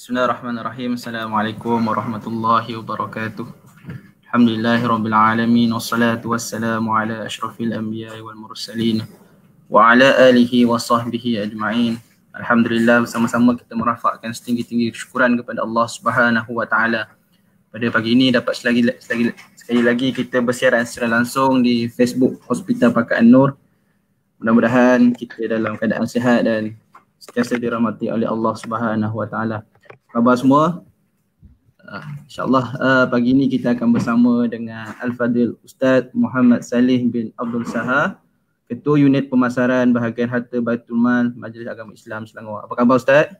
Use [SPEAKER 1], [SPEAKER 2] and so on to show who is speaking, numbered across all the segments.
[SPEAKER 1] Bismillahirrahmanirrahim. Assalamualaikum warahmatullahi wabarakatuh. Alhamdulillahi rabbil alamin wassalatu wassalamu ala ashrafil anbiya wal mursalin wa ala alihi wa sahbihi ajma'in. Alhamdulillah bersama-sama kita merafakkan setinggi-tinggi kesyukuran kepada Allah Subhanahu wa taala. Pada pagi ini dapat selagi, selagi sekali lagi kita bersiaran secara langsung di Facebook Hospital Pakaan Nur. Mudah-mudahan kita dalam keadaan sihat dan sentiasa dirahmati oleh Allah Subhanahu wa taala. Khabar semua. Uh, InsyaAllah uh, pagi ini kita akan bersama dengan Al-Fadil Ustaz Muhammad Salih bin Abdul Saha, Ketua Unit Pemasaran Bahagian Harta Baitul Mal Majlis Agama Islam Selangor. Apa khabar Ustaz?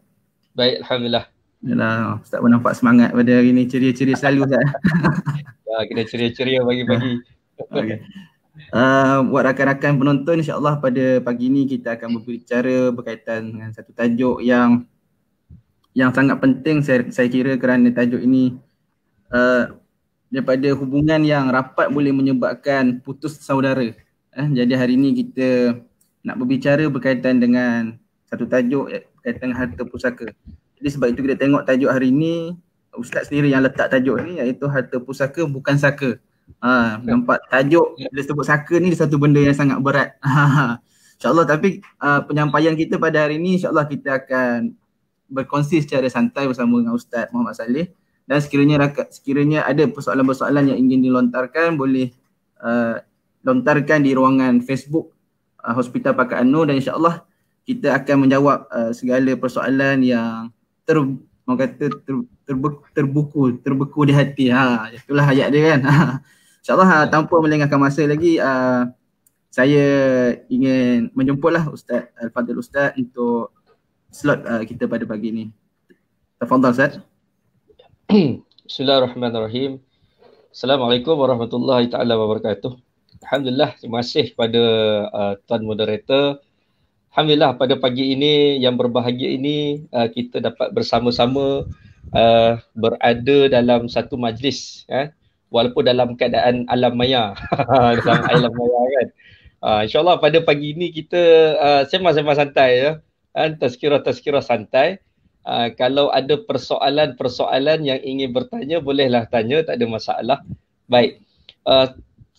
[SPEAKER 2] Baik, Alhamdulillah.
[SPEAKER 1] Yalah, Ustaz pun nampak semangat pada hari ini. Ceria-ceria selalu Ustaz.
[SPEAKER 2] ya, kena ceria-ceria bagi-bagi. okay.
[SPEAKER 1] Uh, ah, buat rakan-rakan penonton insyaAllah pada pagi ini kita akan berbicara berkaitan dengan satu tajuk yang yang sangat penting saya, saya kira kerana tajuk ini uh, daripada hubungan yang rapat boleh menyebabkan putus saudara. Eh, jadi hari ini kita nak berbicara berkaitan dengan satu tajuk eh, berkaitan dengan harta pusaka. Jadi sebab itu kita tengok tajuk hari ini Ustaz sendiri yang letak tajuk ni iaitu harta pusaka bukan saka. Ha, nampak tajuk bila sebut saka ni satu benda yang sangat berat. InsyaAllah tapi uh, penyampaian kita pada hari ini insyaAllah kita akan berkongsi secara santai bersama dengan Ustaz Muhammad Saleh dan sekiranya rakat sekiranya ada persoalan-persoalan yang ingin dilontarkan boleh uh, lontarkan di ruangan Facebook uh, Hospital Pakat Anu dan insyaallah kita akan menjawab uh, segala persoalan yang ter orang kata ter, ter, ter, terbuku terbuku di hati ha itulah ayat dia kan ha. insyaallah ha, tanpa melengahkan masa lagi uh, saya ingin menjemputlah Ustaz Al-Fadil Ustaz untuk slot uh, kita pada pagi ini. Tafadhal Ustaz.
[SPEAKER 2] Bismillahirrahmanirrahim. Assalamualaikum warahmatullahi taala wabarakatuh. Alhamdulillah terima kasih pada uh, tuan moderator. Alhamdulillah pada pagi ini yang berbahagia ini uh, kita dapat bersama-sama uh, berada dalam satu majlis eh walaupun dalam keadaan alam maya. dalam alam maya kan. Uh, insyaallah pada pagi ini kita uh, sembang-sembang santai ya kan tazkirah-tazkirah santai. Uh, kalau ada persoalan-persoalan yang ingin bertanya bolehlah tanya tak ada masalah. Baik. Uh,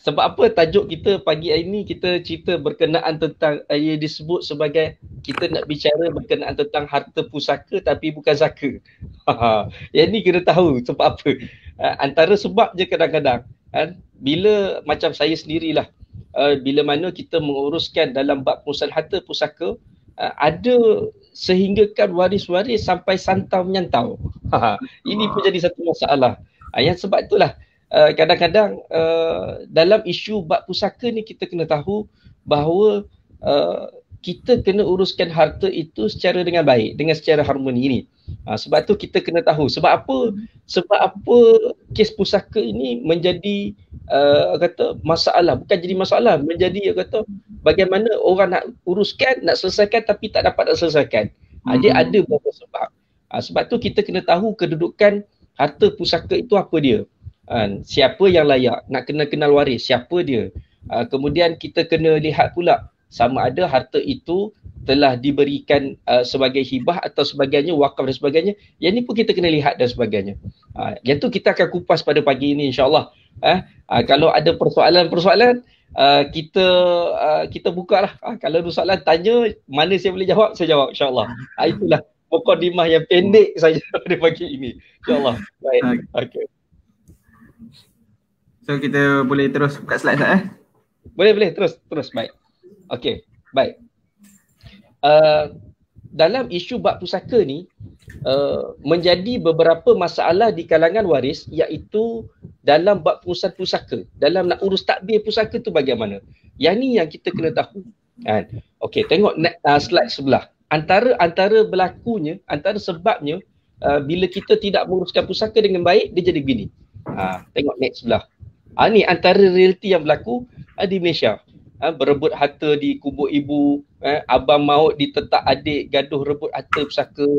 [SPEAKER 2] sebab apa tajuk kita pagi ini kita cerita berkenaan tentang uh, ia disebut sebagai kita nak bicara berkenaan tentang harta pusaka tapi bukan zakat. yang ini kena tahu sebab apa. Uh, antara sebab je kadang-kadang kan bila macam saya sendirilah uh, bila mana kita menguruskan dalam bab pusat harta pusaka uh, ada sehinggakan waris-waris sampai santau menyantau. Ini pun jadi satu masalah. Uh, yang sebab itulah uh, kadang-kadang uh, dalam isu bak pusaka ni kita kena tahu bahawa uh, kita kena uruskan harta itu secara dengan baik dengan secara harmoni ini. ha, ah, sebab tu kita kena tahu sebab apa sebab apa kes pusaka ini menjadi uh, kata masalah bukan jadi masalah menjadi kata bagaimana orang nak uruskan nak selesaikan tapi tak dapat nak selesaikan ha, dia hmm. ada beberapa sebab ha, sebab tu kita kena tahu kedudukan harta pusaka itu apa dia ha, siapa yang layak nak kena kenal waris siapa dia ha, kemudian kita kena lihat pula sama ada harta itu telah diberikan uh, sebagai hibah atau sebagainya, wakaf dan sebagainya. Yang ni pun kita kena lihat dan sebagainya. Uh, yang tu kita akan kupas pada pagi ini insyaAllah. Eh, ah, kalau ada persoalan-persoalan, uh, kita uh, kita buka lah. Uh, kalau ada soalan, tanya mana saya boleh jawab, saya jawab insyaAllah. Uh,
[SPEAKER 1] itulah pokok dimah yang pendek saja pada pagi ini. InsyaAllah. Baik. Okay. So kita boleh terus buka slide tak eh? Boleh boleh terus terus baik. Okey, baik.
[SPEAKER 2] Uh, dalam isu bab pusaka ni uh, menjadi beberapa masalah di kalangan waris iaitu dalam bab pengurusan pusaka, dalam nak urus takbir pusaka tu bagaimana? Yang ni yang kita kena tahu kan. Okey, tengok uh, slide sebelah. Antara antara berlakunya, antara sebabnya uh, bila kita tidak menguruskan pusaka dengan baik dia jadi begini. uh, tengok next sebelah. Ini ah, uh, antara realiti yang berlaku uh, di Malaysia eh, berebut harta di kubur ibu, eh, abang maut di adik, gaduh rebut harta pusaka.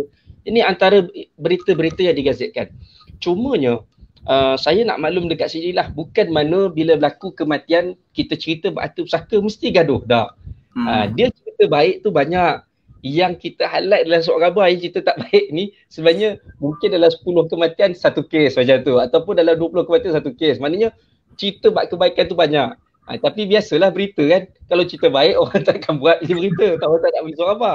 [SPEAKER 2] Ini antara berita-berita yang digazetkan. Cumanya, uh, saya nak maklum dekat sini lah, bukan mana bila berlaku kematian, kita cerita berharta pusaka mesti gaduh. Tak. Hmm. Uh, dia cerita baik tu banyak. Yang kita highlight dalam surat khabar yang cerita tak baik ni sebenarnya mungkin dalam 10 kematian satu kes macam tu ataupun dalam 20 kematian satu kes. Maknanya cerita buat kebaikan tu banyak. Ha, tapi biasalah berita kan. Kalau cerita baik orang tak akan buat berita. Tahu tak nak bagi apa.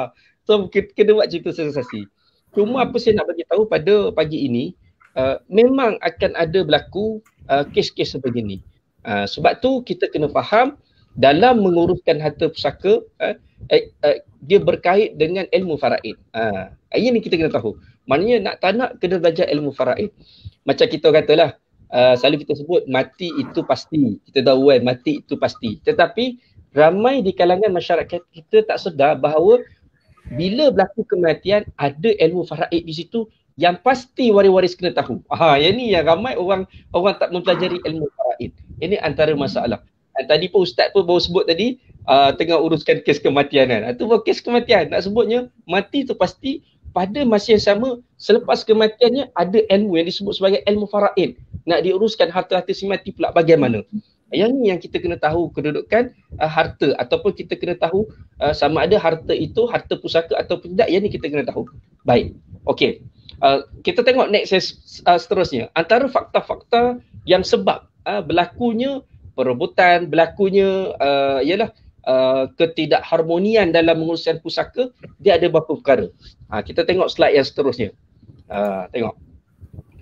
[SPEAKER 2] So kita kena buat cerita sensasi. Cuma apa saya nak bagi tahu pada pagi ini uh, memang akan ada berlaku uh, kes-kes seperti ini. Uh, sebab tu kita kena faham dalam menguruskan harta pusaka uh, uh, uh, dia berkait dengan ilmu faraid. Uh, ini kita kena tahu. Maknanya nak tak nak kena belajar ilmu faraid. Macam kita katalah Ah, selalu kita sebut mati itu pasti. Kita tahu kan mati itu pasti. Tetapi ramai di kalangan masyarakat kita tak sedar bahawa bila berlaku kematian ada ilmu faraid di situ yang pasti waris-waris kena tahu. Ha, yang ni yang ramai orang orang tak mempelajari ilmu faraid. Ini antara masalah. tadi pun ustaz pun baru sebut tadi uh, tengah uruskan kes kematian kan. Itu ah, kes kematian. Nak sebutnya mati tu pasti pada masa yang sama selepas kematiannya ada ilmu yang disebut sebagai ilmu fara'in nak diuruskan harta-harta si mati pula bagaimana yang ni yang kita kena tahu kedudukan uh, harta ataupun kita kena tahu uh, sama ada harta itu harta pusaka ataupun tidak yang ni kita kena tahu baik okey uh, kita tengok next uh, seterusnya antara fakta-fakta yang sebab uh, berlakunya perebutan berlakunya uh, ialah Uh, ketidakharmonian dalam menguruskan pusaka dia ada beberapa perkara. Ha, kita tengok slide yang seterusnya. Ha, tengok.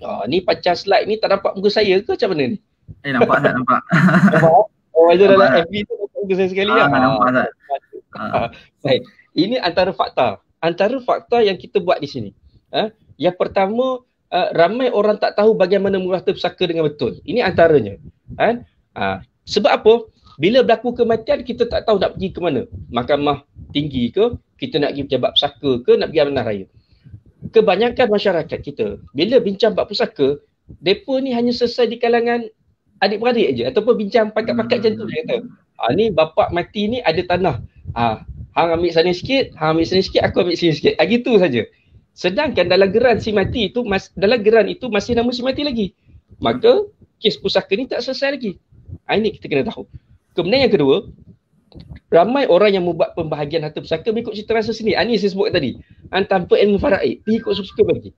[SPEAKER 2] Oh ni pacar slide ni tak nampak muka saya ke macam mana ni? Eh nampak tak nampak. Oh,
[SPEAKER 1] nampak. Oh ada dalam FB tu nampak muka saya sekali. Ha, lah. nampak tak.
[SPEAKER 2] Ha. Ha. Ini antara fakta. Antara fakta yang kita buat di sini. Ha? Yang pertama, uh, ramai orang tak tahu bagaimana mengurah pusaka dengan betul. Ini antaranya. Ha? Ha. Sebab apa? Bila berlaku kematian, kita tak tahu nak pergi ke mana. Mahkamah tinggi ke, kita nak pergi pejabat pusaka ke, nak pergi amanah raya. Kebanyakan masyarakat kita, bila bincang bab pusaka, mereka ni hanya selesai di kalangan adik-beradik je. Ataupun bincang pakat-pakat macam tu. Dia kata, ah, ni bapak mati ni ada tanah. Ha, hang ambil sana sikit, hang ambil sana sikit, aku ambil sini sikit. Ha, gitu saja. Sedangkan dalam geran si mati itu, dalam geran itu masih nama si mati lagi. Maka kes pusaka ni tak selesai lagi. ini kita kena tahu. Kemudian yang kedua, ramai orang yang membuat pembahagian harta pusaka mengikut cita rasa sini ah, Ini saya sebut tadi. Ah, tanpa ilmu faraid. ikut suka-suka bagi.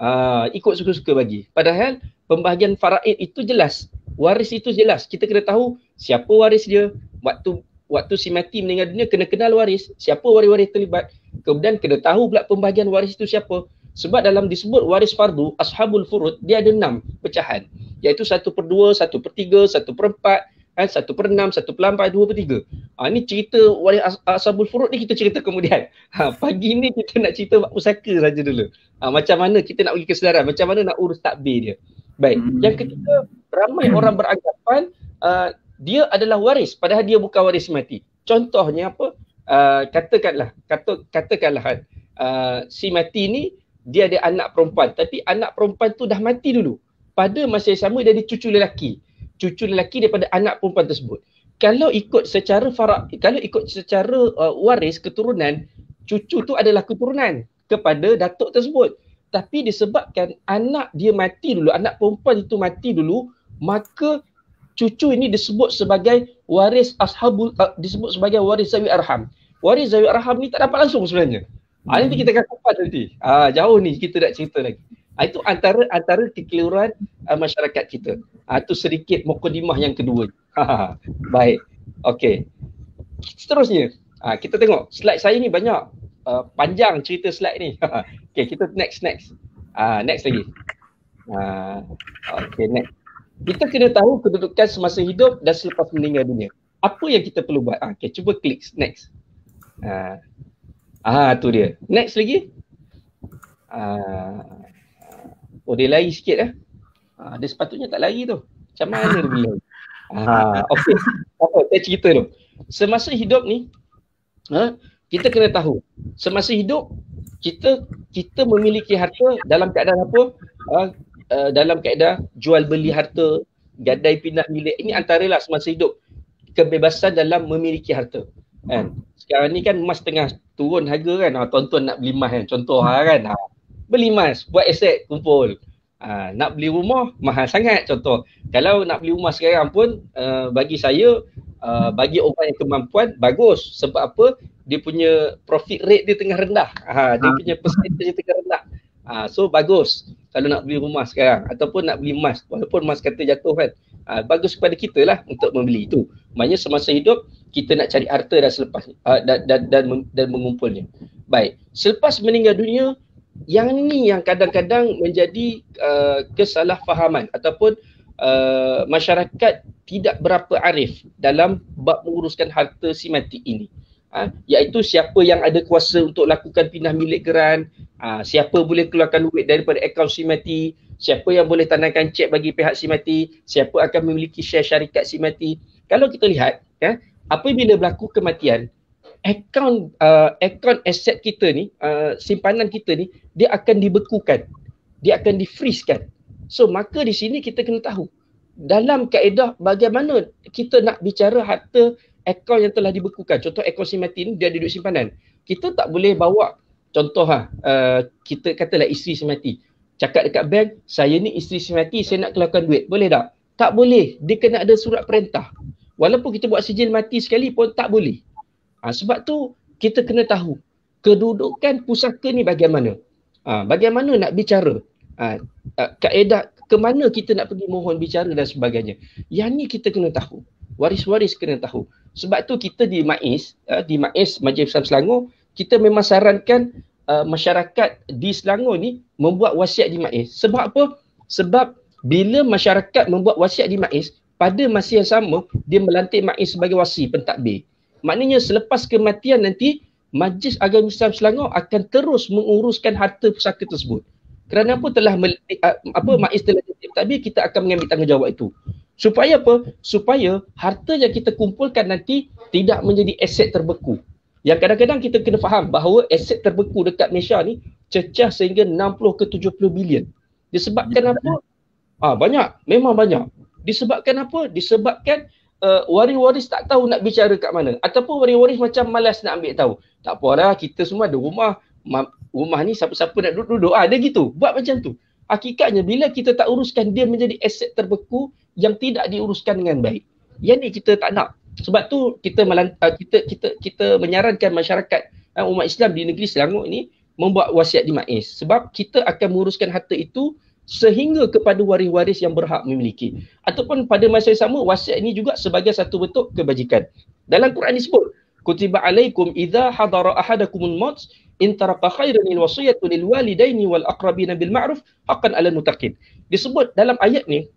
[SPEAKER 2] Uh, ikut suka-suka bagi. Padahal pembahagian faraid itu jelas. Waris itu jelas. Kita kena tahu siapa waris dia. Waktu waktu si mati meninggal dunia kena kenal waris. Siapa waris-waris terlibat. Kemudian kena tahu pula pembahagian waris itu siapa. Sebab dalam disebut waris fardu, ashabul furud, dia ada enam pecahan. Iaitu satu per dua, satu per tiga, satu per empat, kan satu per enam, satu per lapan, dua per tiga. Ha, ni cerita wali Ashabul Furud ni kita cerita kemudian. Ha, pagi ni kita nak cerita buat pusaka saja dulu. Ha, macam mana kita nak pergi kesedaran, macam mana nak urus takbir dia. Baik, hmm. yang ketiga, ramai hmm. orang beranggapan uh, dia adalah waris padahal dia bukan waris mati. Contohnya apa? Uh, katakanlah, kata, katakanlah uh, si mati ni dia ada anak perempuan tapi anak perempuan tu dah mati dulu. Pada masa yang sama dia ada cucu lelaki cucu lelaki daripada anak perempuan tersebut. Kalau ikut secara farak, kalau ikut secara uh, waris keturunan, cucu tu adalah keturunan kepada datuk tersebut. Tapi disebabkan anak dia mati dulu, anak perempuan itu mati dulu, maka cucu ini disebut sebagai waris ashabul uh, disebut sebagai waris zawi arham. Waris zawi arham ni tak dapat langsung sebenarnya. Hmm. Ah, nanti hmm. kita akan kupas nanti. Ah, jauh ni kita nak cerita lagi. Ah, itu antara antara kekeliruan uh, masyarakat kita. Itu ah, sedikit mukadimah yang kedua. Ha, ha, ha. Baik. Okey. Seterusnya, uh, kita tengok slide saya ni banyak uh, panjang cerita slide ni. okey, kita next next. Uh, next lagi. Uh, okey, next. Kita kena tahu kedudukan semasa hidup dan selepas meninggal dunia. Apa yang kita perlu buat? Ah, okay, cuba klik next. Ah, ah tu dia. Next lagi. Ah, oh dia lari sikit eh. Ha, dia sepatutnya tak lari tu. Macam mana dia lari? Ha, okay. Apa, saya cerita tu. Semasa hidup ni, ha, kita kena tahu. Semasa hidup, kita kita memiliki harta dalam keadaan apa? Ha, uh, dalam keadaan jual beli harta, gadai pindah, milik. Ini antaralah semasa hidup. Kebebasan dalam memiliki harta. Kan? Sekarang ni kan emas tengah turun harga kan. Ha, tuan-tuan nak beli emas kan. Contoh ha, kan. Ha, beli emas, buat aset kumpul. Ha, nak beli rumah mahal sangat contoh. Kalau nak beli rumah sekarang pun uh, bagi saya uh, bagi orang yang kemampuan bagus sebab apa? Dia punya profit rate dia tengah rendah. Ha, dia ha. punya percentage tengah rendah. Ha, so bagus kalau nak beli rumah sekarang ataupun nak beli emas walaupun emas kata jatuh kan. Ha, bagus kepada kita lah untuk membeli itu. Maknanya semasa hidup kita nak cari harta dah selepas uh, dan, dan, dan, dan mengumpulnya. Baik. Selepas meninggal dunia, yang ni yang kadang-kadang menjadi uh, kesalahfahaman ataupun uh, masyarakat tidak berapa arif dalam bab menguruskan harta simatik ini ha, iaitu siapa yang ada kuasa untuk lakukan pindah milik geran ha, siapa boleh keluarkan duit daripada akaun simati siapa yang boleh tandakan cek bagi pihak simati siapa akan memiliki share syarikat simati kalau kita lihat ya apabila berlaku kematian account uh, account aset kita ni uh, simpanan kita ni dia akan dibekukan dia akan difrizkan so maka di sini kita kena tahu dalam kaedah bagaimana kita nak bicara harta akaun yang telah dibekukan contoh akaun si ni dia ada duit simpanan kita tak boleh bawa contoh ha uh, kita katalah isteri si cakap dekat bank saya ni isteri si saya nak keluarkan duit boleh tak tak boleh dia kena ada surat perintah walaupun kita buat sijil mati sekali pun tak boleh Ha, sebab tu kita kena tahu kedudukan pusaka ni bagaimana. Ha, bagaimana nak bicara. Ha, kaedah ke mana kita nak pergi mohon bicara dan sebagainya. Yang ni kita kena tahu. Waris-waris kena tahu. Sebab tu kita di MAIS, uh, di MAIS Majlis Islam Selangor, kita memang sarankan uh, masyarakat di Selangor ni membuat wasiat di MAIS. Sebab apa? Sebab bila masyarakat membuat wasiat di MAIS, pada masa yang sama, dia melantik MAIS sebagai wasi pentadbir. Maknanya selepas kematian nanti Majlis Agama Islam Selangor akan terus menguruskan harta pusaka tersebut. Kerana apa telah mel- eh, ah, apa hmm. mak istilah tapi kita akan mengambil tanggungjawab itu. Supaya apa? Supaya harta yang kita kumpulkan nanti tidak menjadi aset terbeku. Yang kadang-kadang kita kena faham bahawa aset terbeku dekat Malaysia ni cecah sehingga 60 ke 70 bilion. Disebabkan ya, apa? Ah ha, banyak, memang banyak. Disebabkan apa? Disebabkan uh, waris-waris tak tahu nak bicara kat mana ataupun waris-waris macam malas nak ambil tahu tak apa lah, kita semua ada rumah Ma- rumah ni siapa-siapa nak duduk-duduk ada ah, ha, gitu buat macam tu hakikatnya bila kita tak uruskan dia menjadi aset terbeku yang tidak diuruskan dengan baik yang ni kita tak nak sebab tu kita melant- eh, kita kita kita menyarankan masyarakat uh, umat Islam di negeri Selangor ini membuat wasiat di Maiz sebab kita akan menguruskan harta itu sehingga kepada waris-waris yang berhak memiliki. Ataupun pada masa yang sama wasiat ini juga sebagai satu bentuk kebajikan. Dalam Quran disebut, kutiba alaikum iza hadara ahadakumun maut in taraka khairan al wasiyatu lil walidaini wal aqrabina bil ma'ruf haqqan ala mutaqin. Disebut dalam ayat ni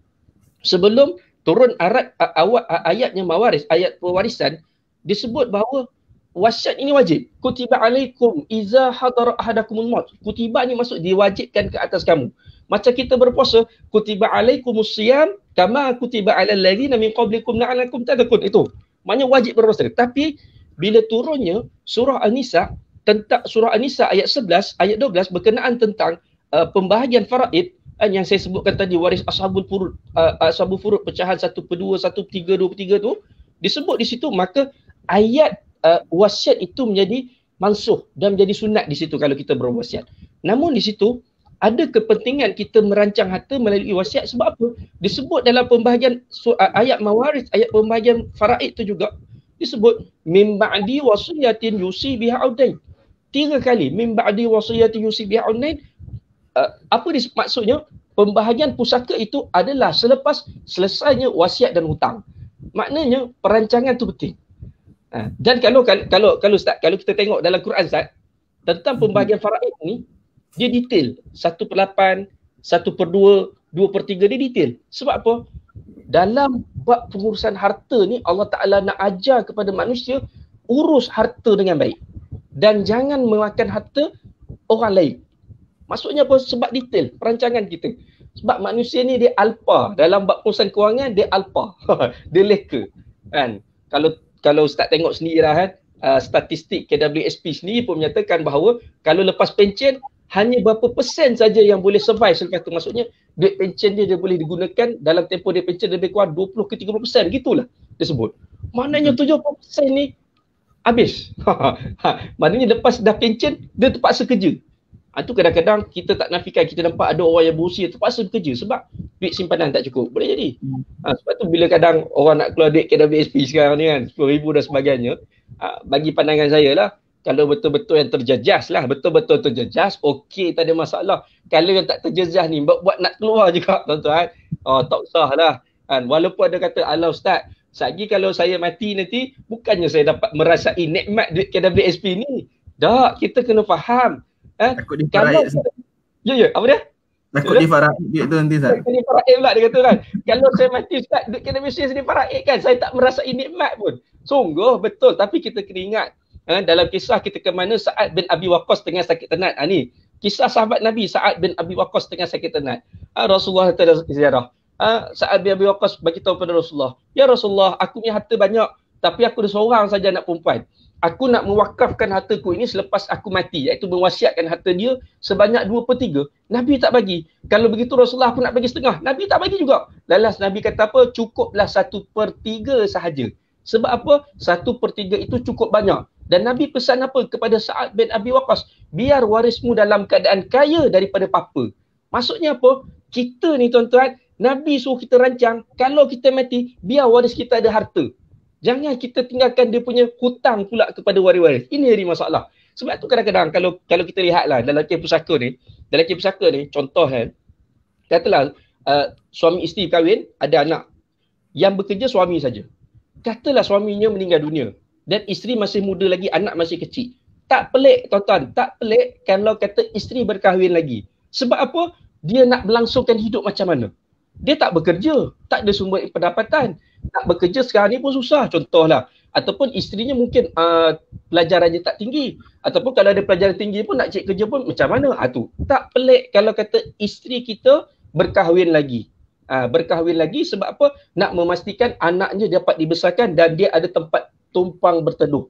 [SPEAKER 2] sebelum turun arat, awat, ayatnya mawaris, ayat pewarisan disebut bahawa wasiat ini wajib. Kutiba alaikum iza hadara ahadakumun maut. Kutiba ni maksud diwajibkan ke atas kamu macam kita berpuasa kutiba alaikumus siyam kama kutiba alal ladzina min qablikum la'allakum tadhakkun itu maknanya wajib berpuasa tapi bila turunnya surah an-nisa tentang surah an-nisa ayat 11 ayat 12 berkenaan tentang uh, pembahagian faraid uh, yang saya sebutkan tadi waris ashabul furud uh, ashabul furud pecahan 1 per 2 1 3 2 3 tu disebut di situ maka ayat uh, wasiat itu menjadi mansuh dan menjadi sunat di situ kalau kita berwasiat namun di situ ada kepentingan kita merancang harta melalui wasiat sebab apa? Disebut dalam pembahagian ayat mawaris, ayat pembahagian faraid tu juga disebut mim ba'di wasiyatin yusi biha udain. Tiga kali mim ba'di wasiyatin yusi biha udain. Uh, apa dis- maksudnya? Pembahagian pusaka itu adalah selepas selesainya wasiat dan hutang. Maknanya perancangan tu penting. Uh, dan kalau kalau kalau kalau, kalau, kalau kita tengok dalam Quran Ustaz tentang pembahagian hmm. faraid ni dia detail satu per 8, satu per dua, dua per tiga dia detail. Sebab apa? Dalam bab pengurusan harta ni Allah Ta'ala nak ajar kepada manusia urus harta dengan baik. Dan jangan memakan harta orang lain. Maksudnya apa? Sebab detail perancangan kita. Sebab manusia ni dia alpa. Dalam bab pengurusan kewangan dia alpa. dia leka. Kan? Kalau kalau ustaz tengok sendiri lah kan, Uh, eh, eh, statistik KWSP sendiri pun menyatakan bahawa kalau lepas pencen hanya berapa persen saja yang boleh survive selepas tu maksudnya duit pension dia dia boleh digunakan dalam tempoh dia pension lebih kurang 20 ke 30 persen gitulah dia sebut maknanya 70 persen ni habis maknanya lepas dah pension dia terpaksa kerja itu ha, kadang-kadang kita tak nafikan kita nampak ada orang yang berusia terpaksa bekerja sebab duit simpanan tak cukup boleh jadi hmm. ha, sebab tu bila kadang orang nak keluar duit KWSP sekarang ni kan 10,000 dan sebagainya ha, bagi pandangan saya lah kalau betul-betul yang terjejas lah, betul-betul terjejas, okey tak ada masalah. Kalau yang tak terjejas ni, buat, nak keluar juga tuan-tuan. Oh, tak usah lah. Kan? Walaupun ada kata, ala ustaz, sehagi kalau saya mati nanti, bukannya saya dapat merasai nikmat duit KWSP ni. Tak, kita kena faham. Eh? Takut dia kalau,
[SPEAKER 1] faraid. Ya, ya, apa dia? Takut di ya. faraid duit tu nanti, Ustaz. Takut
[SPEAKER 2] dia faraid pula, dia kata kan. kalau saya mati, Ustaz, duit KWSP sini faraid kan. Saya tak merasai nikmat pun. Sungguh, betul. Tapi kita kena ingat, eh, dalam kisah kita ke mana Sa'ad bin Abi Waqqas tengah sakit tenat. Ha, ni, kisah sahabat Nabi Sa'ad bin Abi Waqqas tengah sakit tenat. Ha, Rasulullah telah ziarah. Ha, Sa'ad bin Abi Waqqas beritahu kepada Rasulullah. Ya Rasulullah, aku punya harta banyak tapi aku ada seorang saja anak perempuan. Aku nak mewakafkan hartaku ini selepas aku mati. Iaitu mewasiatkan harta dia sebanyak dua per tiga. Nabi tak bagi. Kalau begitu Rasulullah pun nak bagi setengah. Nabi tak bagi juga. Lalas Nabi kata apa? Cukuplah satu per tiga sahaja. Sebab apa? Satu per itu cukup banyak. Dan Nabi pesan apa kepada Sa'ad bin Abi Waqas? Biar warismu dalam keadaan kaya daripada papa. Maksudnya apa? Kita ni tuan-tuan, Nabi suruh kita rancang, kalau kita mati, biar waris kita ada harta. Jangan kita tinggalkan dia punya hutang pula kepada waris-waris. Ini jadi masalah. Sebab tu kadang-kadang kalau kalau kita lihatlah dalam kes pusaka ni, dalam kes pusaka ni, contoh kan, katalah uh, suami isteri kahwin, ada anak. Yang bekerja suami saja. Katalah suaminya meninggal dunia dan isteri masih muda lagi anak masih kecil tak pelik tuan-tuan tak pelik kalau kata isteri berkahwin lagi sebab apa dia nak melangsungkan hidup macam mana dia tak bekerja tak ada sumber pendapatan tak bekerja sekarang ni pun susah contohlah ataupun isterinya mungkin uh, pelajarannya tak tinggi ataupun kalau ada pelajaran tinggi pun nak cek kerja pun macam mana ah tu tak pelik kalau kata isteri kita berkahwin lagi Ha, berkahwin lagi sebab apa? Nak memastikan anaknya dapat dibesarkan dan dia ada tempat tumpang berteduh.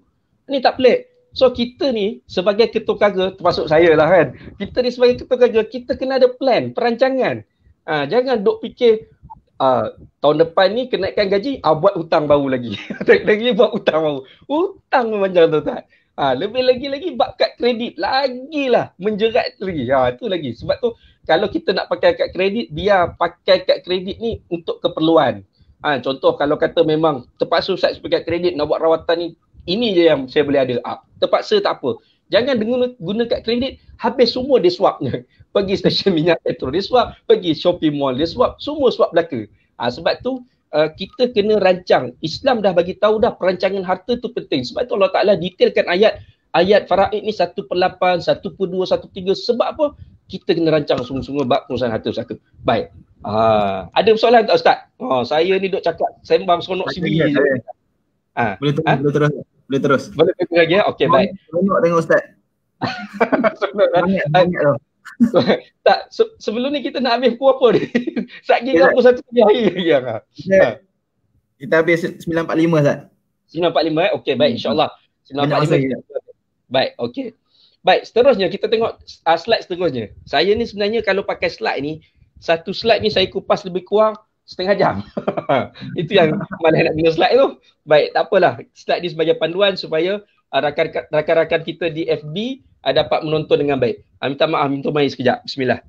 [SPEAKER 2] Ini tak pelik. So kita ni sebagai ketua kerja, termasuk saya lah kan. Kita ni sebagai ketua kerja, kita kena ada plan, perancangan. Ha, jangan duk fikir uh, tahun depan ni kenaikan gaji, uh, buat hutang baru lagi. lagi buat hutang baru. Hutang macam tu tak. Ha, lebih lagi lagi bab kad kredit lagilah menjerat lagi. Ha, tu lagi. Sebab tu kalau kita nak pakai kad kredit, biar pakai kad kredit ni untuk keperluan. Ha, contoh kalau kata memang terpaksa Ustaz sebagai kredit nak buat rawatan ni, ini je yang saya boleh ada. Ha, terpaksa tak apa. Jangan dengan guna kad kredit, habis semua dia swapnya. Pergi stesen minyak petrol dia swap, pergi shopping mall dia swap, semua swap belaka. Ha, sebab tu uh, kita kena rancang. Islam dah bagi tahu dah perancangan harta tu penting. Sebab tu Allah Ta'ala detailkan ayat ayat faraid ni 1 per 8, 1 per 2, 1 per 3. Sebab apa? kita kena rancang semua-semua bab pengurusan harta pusaka. Baik. Ha, ada persoalan tak Ustaz? Ha, saya ni dok cakap sembang seronok CV. Ha.
[SPEAKER 1] Ah, boleh, ter- ha? Ah? boleh terus.
[SPEAKER 2] Boleh terus. Boleh terus lagi. ya. Okey, baik. Seronok tengok Ustaz. seronok. Eh? Banyak, banyak lah. tak se- sebelum ni kita nak habis pukul apa ni? Satgi okay, 21 hari lagi ya. Ha. Kita habis 945 Ustaz. 945 eh. Okey baik hmm. insyaallah. 945. Baik okey. Baik, seterusnya kita tengok uh, slide seterusnya. Saya ni sebenarnya kalau pakai slide ni, satu slide ni saya kupas lebih kurang setengah jam. Itu yang malah nak guna slide tu. Baik, tak apalah. Slide ni sebagai panduan supaya ah, rakan-rakan, rakan kita di FB uh, ah, dapat menonton dengan baik. Uh, minta maaf, minta maaf sekejap. Bismillah.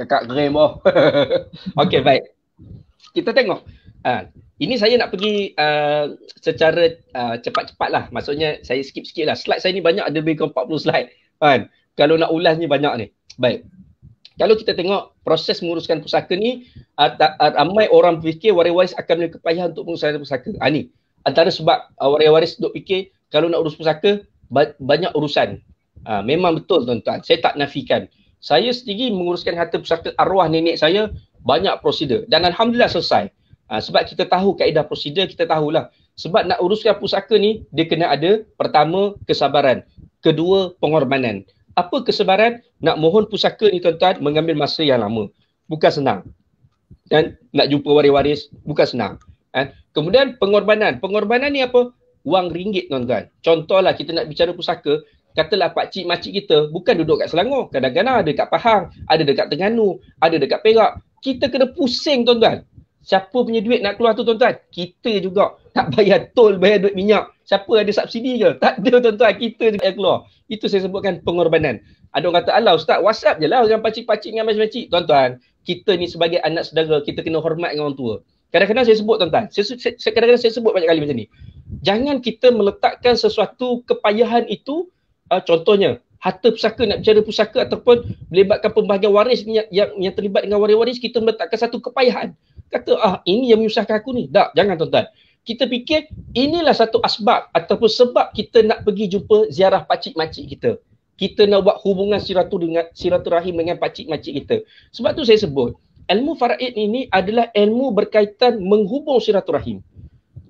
[SPEAKER 2] Kakak Grim oh. Okey, baik. Kita tengok. Uh, ini saya nak pergi uh, secara uh, cepat-cepat lah. Maksudnya saya skip-skip lah. Slide saya ni banyak ada lebih kurang 40 slide. Kan? Kalau nak ulas ni banyak ni. Baik. Kalau kita tengok proses menguruskan pusaka ni, uh, uh, ramai orang fikir waris-waris akan punya kepayahan untuk menguruskan pusaka. Ha, ni. Antara sebab uh, waris-waris duk fikir kalau nak urus pusaka, ba- banyak urusan. Ha, memang betul tuan-tuan. Saya tak nafikan. Saya sendiri menguruskan harta pusaka arwah nenek saya, banyak prosedur. Dan Alhamdulillah selesai. Ah, sebab kita tahu kaedah prosedur, kita tahulah. Sebab nak uruskan pusaka ni, dia kena ada pertama, kesabaran. Kedua, pengorbanan. Apa kesabaran? Nak mohon pusaka ni tuan-tuan mengambil masa yang lama. Bukan senang. Dan nak jumpa waris-waris, bukan senang. Ha? Kemudian pengorbanan. Pengorbanan ni apa? Wang ringgit tuan-tuan. Contohlah kita nak bicara pusaka, katalah Pak cik makcik kita bukan duduk kat Selangor. Kadang-kadang ada dekat Pahang, ada dekat Tengganu, ada dekat Perak. Kita kena pusing tuan-tuan. Siapa punya duit nak keluar tu tuan-tuan? Kita juga tak bayar tol, bayar duit minyak. Siapa ada subsidi ke? Tak ada tuan-tuan. Kita juga yang keluar. Itu saya sebutkan pengorbanan. Ada orang kata, ala ustaz, whatsapp je lah dengan pakcik-pakcik dengan pakcik-pakcik. Tuan-tuan, kita ni sebagai anak saudara, kita kena hormat dengan orang tua. Kadang-kadang saya sebut tuan-tuan, saya, saya, saya, kadang-kadang saya sebut banyak kali macam ni. Jangan kita meletakkan sesuatu kepayahan itu, uh, contohnya, harta pusaka nak bicara pusaka ataupun melibatkan pembahagian waris ni yang, yang, yang terlibat dengan waris-waris, kita meletakkan satu kepayahan kata ah ini yang menyusahkan aku ni tak jangan tuan-tuan kita fikir inilah satu asbab ataupun sebab kita nak pergi jumpa ziarah pakcik makcik kita kita nak buat hubungan siratu dengan siratu rahim dengan pakcik makcik kita sebab tu saya sebut ilmu faraid ini adalah ilmu berkaitan menghubung siratu rahim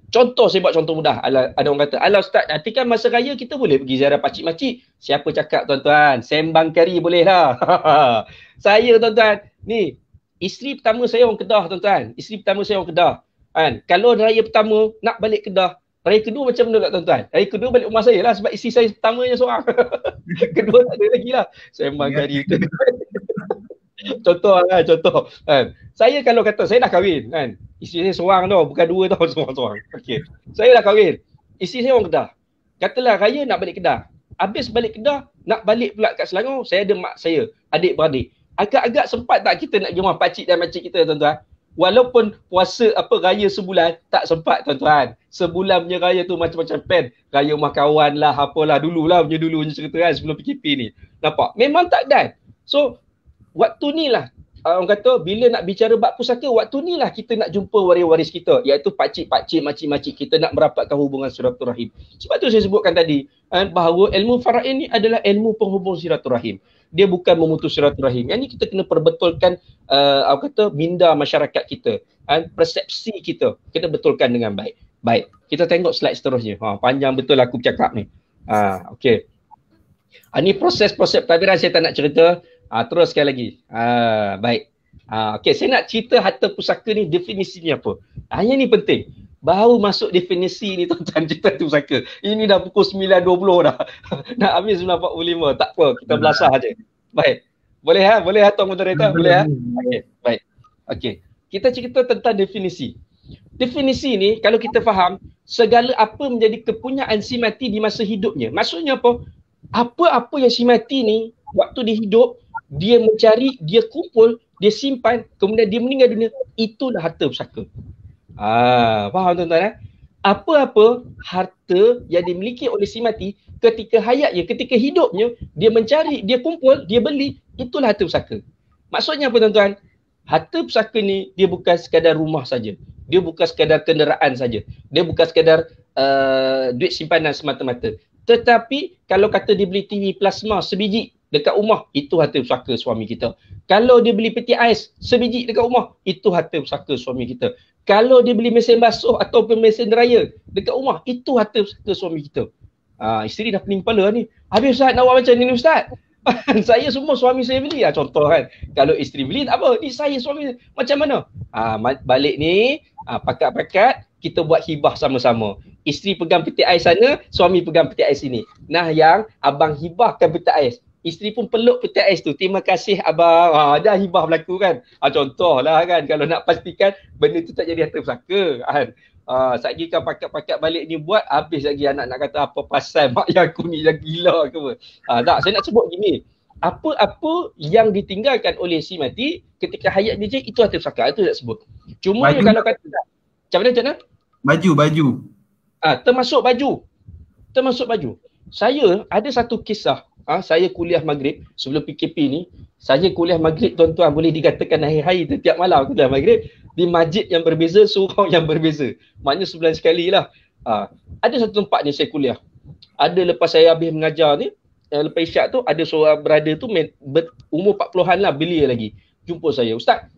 [SPEAKER 2] Contoh saya buat contoh mudah. Ala, ada orang kata, "Ala ustaz, nanti kan masa raya kita boleh pergi ziarah pakcik makcik." Siapa cakap tuan-tuan? Sembang kari boleh lah. saya tuan-tuan, ni Isteri pertama saya orang Kedah tuan-tuan. Isteri pertama saya orang Kedah. Kan? Kalau raya pertama nak balik Kedah, raya kedua macam mana kat tuan-tuan? Raya kedua balik rumah saya lah sebab isteri saya pertamanya seorang. kedua tak ada lagi lah. Saya memang hari ya. itu. contoh lah contoh. Kan? Saya kalau kata saya dah kahwin kan. Isteri saya seorang tau, bukan dua tau seorang-seorang. Okay. Saya dah kahwin. Isteri saya orang Kedah. Katalah raya nak balik Kedah. Habis balik Kedah, nak balik pula kat Selangor, saya ada mak saya, adik-beradik agak-agak sempat tak kita nak jumpa pakcik dan makcik kita tuan-tuan? Walaupun puasa apa raya sebulan tak sempat tuan-tuan. Sebulan punya raya tu macam-macam pen. Raya rumah kawan lah apalah dulu lah punya dulu punya cerita kan sebelum PKP ni. Nampak? Memang tak dan. So waktu ni lah ah, orang kata bila nak bicara bab pusaka waktu ni lah kita nak jumpa waris-waris kita iaitu pakcik-pakcik makcik-makcik kita nak merapatkan hubungan silaturahim. Sebab tu saya sebutkan tadi ah, bahawa ilmu fara'in ni adalah ilmu penghubung rahim dia bukan memutus silaturahim. Yang ni kita kena perbetulkan uh, apa kata minda masyarakat kita uh, persepsi kita. Kita betulkan dengan baik. Baik. Kita tengok slide seterusnya. Ha panjang betul aku bercakap ni. Ha okay. okey. Uh, ah, ini proses-proses tabiran saya tak nak cerita. Ha terus sekali lagi. Ha baik. Ha okay. saya nak cerita harta pusaka ni definisinya apa. Hanya ni penting. Baru masuk definisi ni tuan-tuan cerita tu saka. Ini dah pukul 9.20 dah. Nak habis 9.45. Tak apa, kita belasah aja. Baik. Boleh ha? Boleh ha tuan moderator? Boleh ha? Okay, baik. Okay, Kita cerita tentang definisi. Definisi ni kalau kita faham segala apa menjadi kepunyaan si mati di masa hidupnya. Maksudnya apa? Apa-apa yang si mati ni waktu dia hidup, dia mencari, dia kumpul, dia simpan, kemudian dia meninggal dunia, itulah harta pusaka. Ah, faham tuan-tuan eh? Apa-apa harta yang dimiliki oleh si mati ketika hayatnya, ketika hidupnya, dia mencari, dia kumpul, dia beli, itulah harta pusaka. Maksudnya apa tuan-tuan? Harta pusaka ni dia bukan sekadar rumah saja. Dia bukan sekadar kenderaan saja. Dia bukan sekadar uh, duit simpanan semata-mata. Tetapi kalau kata dia beli TV plasma sebiji dekat rumah, itu harta pusaka suami kita. Kalau dia beli peti ais sebiji dekat rumah, itu harta pusaka suami kita. Kalau dia beli mesin basuh ataupun mesin dryer dekat rumah, itu harta pusaka suami kita. Ah, isteri dah pening kepala ni. Habis Ustaz nak buat macam ni ni Ustaz? saya semua suami saya beli lah contoh kan. Kalau isteri beli tak apa. Ni saya suami Macam mana? Ah, balik ni, ah, uh, pakat-pakat kita buat hibah sama-sama. Isteri pegang peti ais sana, suami pegang peti ais sini. Nah yang abang hibahkan peti ais isteri pun peluk peti ais tu. Terima kasih abang. Ha, ada hibah berlaku kan. Ha, contohlah kan kalau nak pastikan benda tu tak jadi harta pusaka kan. Ha, satgi kan pakat-pakat balik ni buat habis lagi anak nak kata apa pasal mak yang aku ni dah gila ke apa. Ha, tak saya nak sebut gini. Apa-apa yang ditinggalkan oleh si mati ketika hayat dia je itu harta pusaka. Itu nak sebut. Cuma baju. kalau kata macam mana, macam mana? Baju, baju. Ah, ha, termasuk baju. Termasuk baju. Saya ada satu kisah ah ha, saya kuliah maghrib sebelum PKP ni saya kuliah maghrib tuan-tuan boleh dikatakan hari-hari setiap malam kuliah maghrib di masjid yang berbeza surau yang berbeza maknanya sebulan sekali lah ha, ada satu tempat ni saya kuliah ada lepas saya habis mengajar ni eh, lepas isyak tu ada seorang brother tu ber- umur 40-an lah belia lagi jumpa saya ustaz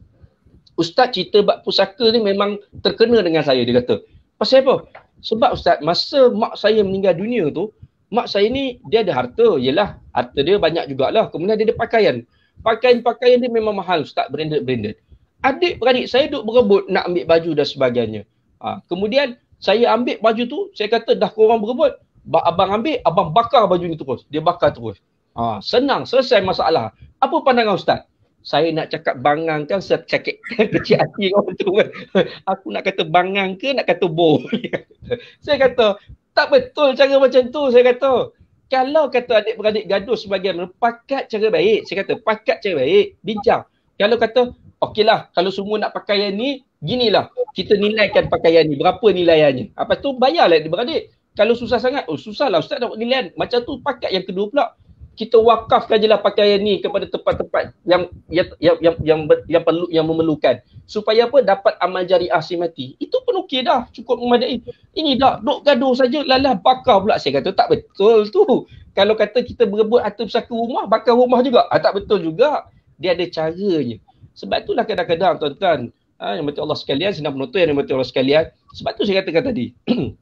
[SPEAKER 2] ustaz cerita bab pusaka ni memang terkena dengan saya dia kata pasal apa sebab ustaz masa mak saya meninggal dunia tu mak saya ni dia ada harta yelah harta dia banyak jugalah kemudian dia ada pakaian pakaian-pakaian dia memang mahal ustaz branded-branded adik beradik saya duk berebut nak ambil baju dan sebagainya ha, kemudian saya ambil baju tu saya kata dah korang berebut abang ambil abang bakar baju ni terus dia bakar terus ha, senang selesai masalah apa pandangan ustaz saya nak cakap bangang kan saya cakap kecil hati orang tu kan. Aku nak kata bangang ke nak kata bo. saya kata tak betul cara macam tu saya kata. Kalau kata adik-beradik gaduh sebagai pakat cara baik, saya kata pakat cara baik, bincang. Kalau kata okeylah kalau semua nak pakai yang ni, ginilah kita nilaikan pakaian ni, berapa nilaiannya. Apa tu bayarlah adik-beradik. Kalau susah sangat, oh susahlah ustaz dapat nilai. Macam tu pakat yang kedua pula kita wakafkan jelah pakaian ni kepada tempat-tempat yang yang yang yang, yang, ber, yang perlu yang memerlukan supaya apa dapat amal jariah si mati itu pun okey dah cukup memadai ini dah duk gaduh saja lalah bakar pula saya kata tak betul tu kalau kata kita berebut harta pusaka rumah bakar rumah juga ah, tak betul juga dia ada caranya sebab itulah kadang-kadang tuan-tuan ha, yang mati Allah sekalian sinar penonton yang mati Allah sekalian sebab tu saya katakan tadi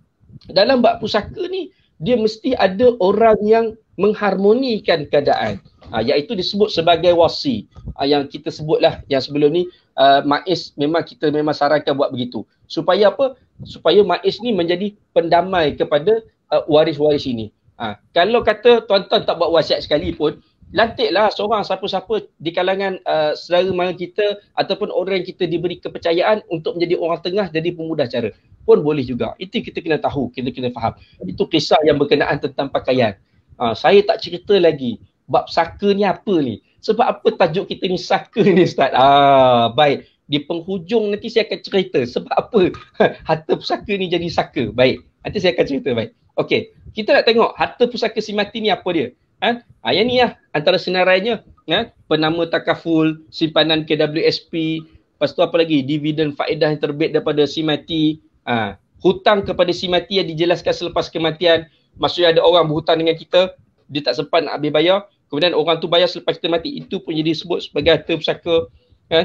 [SPEAKER 2] dalam bab pusaka ni dia mesti ada orang yang mengharmonikan keadaan ha, iaitu disebut sebagai wasi ha, yang kita sebutlah yang sebelum ni uh, ha, maiz memang kita memang sarankan buat begitu supaya apa supaya maiz ni menjadi pendamai kepada uh, waris-waris ini ha, kalau kata tuan-tuan tak buat wasiat sekali pun lantiklah seorang siapa-siapa di kalangan uh, ha, saudara mara kita ataupun orang yang kita diberi kepercayaan untuk menjadi orang tengah jadi pemudah cara pun boleh juga. Itu kita kena tahu, kita kena faham. Itu kisah yang berkenaan tentang pakaian. Ha, saya tak cerita lagi bab saka ni apa ni. Sebab apa tajuk kita ni saka ni Ustaz? Ah, baik. Di penghujung nanti saya akan cerita sebab apa harta pusaka ni jadi saka. Baik. Nanti saya akan cerita baik. Okey. Kita nak tengok harta pusaka si mati ni apa dia. Ha? ha yang ni lah antara senarainya. Ha? Penama takaful, simpanan KWSP, Lepas tu apa lagi? Dividen faedah yang terbit daripada si mati. Ha, hutang kepada si mati yang dijelaskan selepas kematian. Maksudnya ada orang berhutang dengan kita, dia tak sempat nak habis bayar. Kemudian orang tu bayar selepas kita mati. Itu pun jadi sebut sebagai harta pusaka. Ha?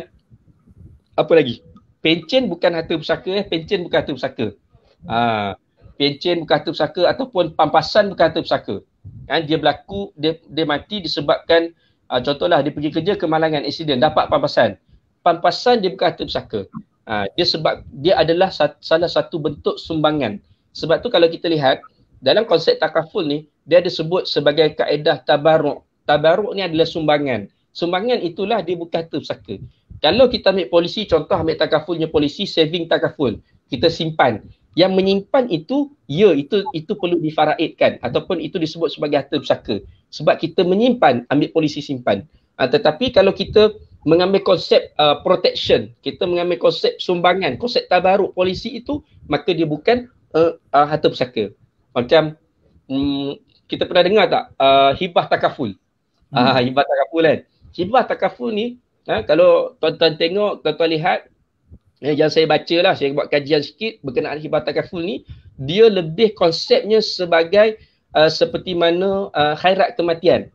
[SPEAKER 2] Apa lagi? Pencen bukan harta pusaka. Eh? Pencen bukan harta pusaka. Ha. Pencen bukan harta pusaka ataupun pampasan bukan harta pusaka. Ha? Dia berlaku, dia, dia mati disebabkan ha, contohlah dia pergi kerja kemalangan, insiden, dapat pampasan. Pampasan dia bukan harta pusaka. Ha, dia sebab dia adalah sa- salah satu bentuk sumbangan. Sebab tu kalau kita lihat dalam konsep takaful ni dia disebut sebagai kaedah tabaruk. Tabaruk ni adalah sumbangan. Sumbangan itulah dia bukan harta Kalau kita ambil polisi contoh ambil takafulnya polisi saving takaful, kita simpan. Yang menyimpan itu ya itu itu perlu difaraidkan ataupun itu disebut sebagai harta pusaka. Sebab kita menyimpan ambil polisi simpan. Ha, tetapi kalau kita mengambil konsep uh, protection, kita mengambil konsep sumbangan, konsep tabaruk polisi itu, maka dia bukan uh, uh, harta pusaka. Macam um, kita pernah dengar tak uh, hibah takaful. Hmm. Ah hmm. uh, hibah takaful kan. Hibah takaful ni uh, kalau tuan-tuan tengok, tuan-tuan lihat uh, yang saya baca lah, saya buat kajian sikit berkenaan hibah takaful ni, dia lebih konsepnya sebagai uh, seperti mana uh, khairat kematian.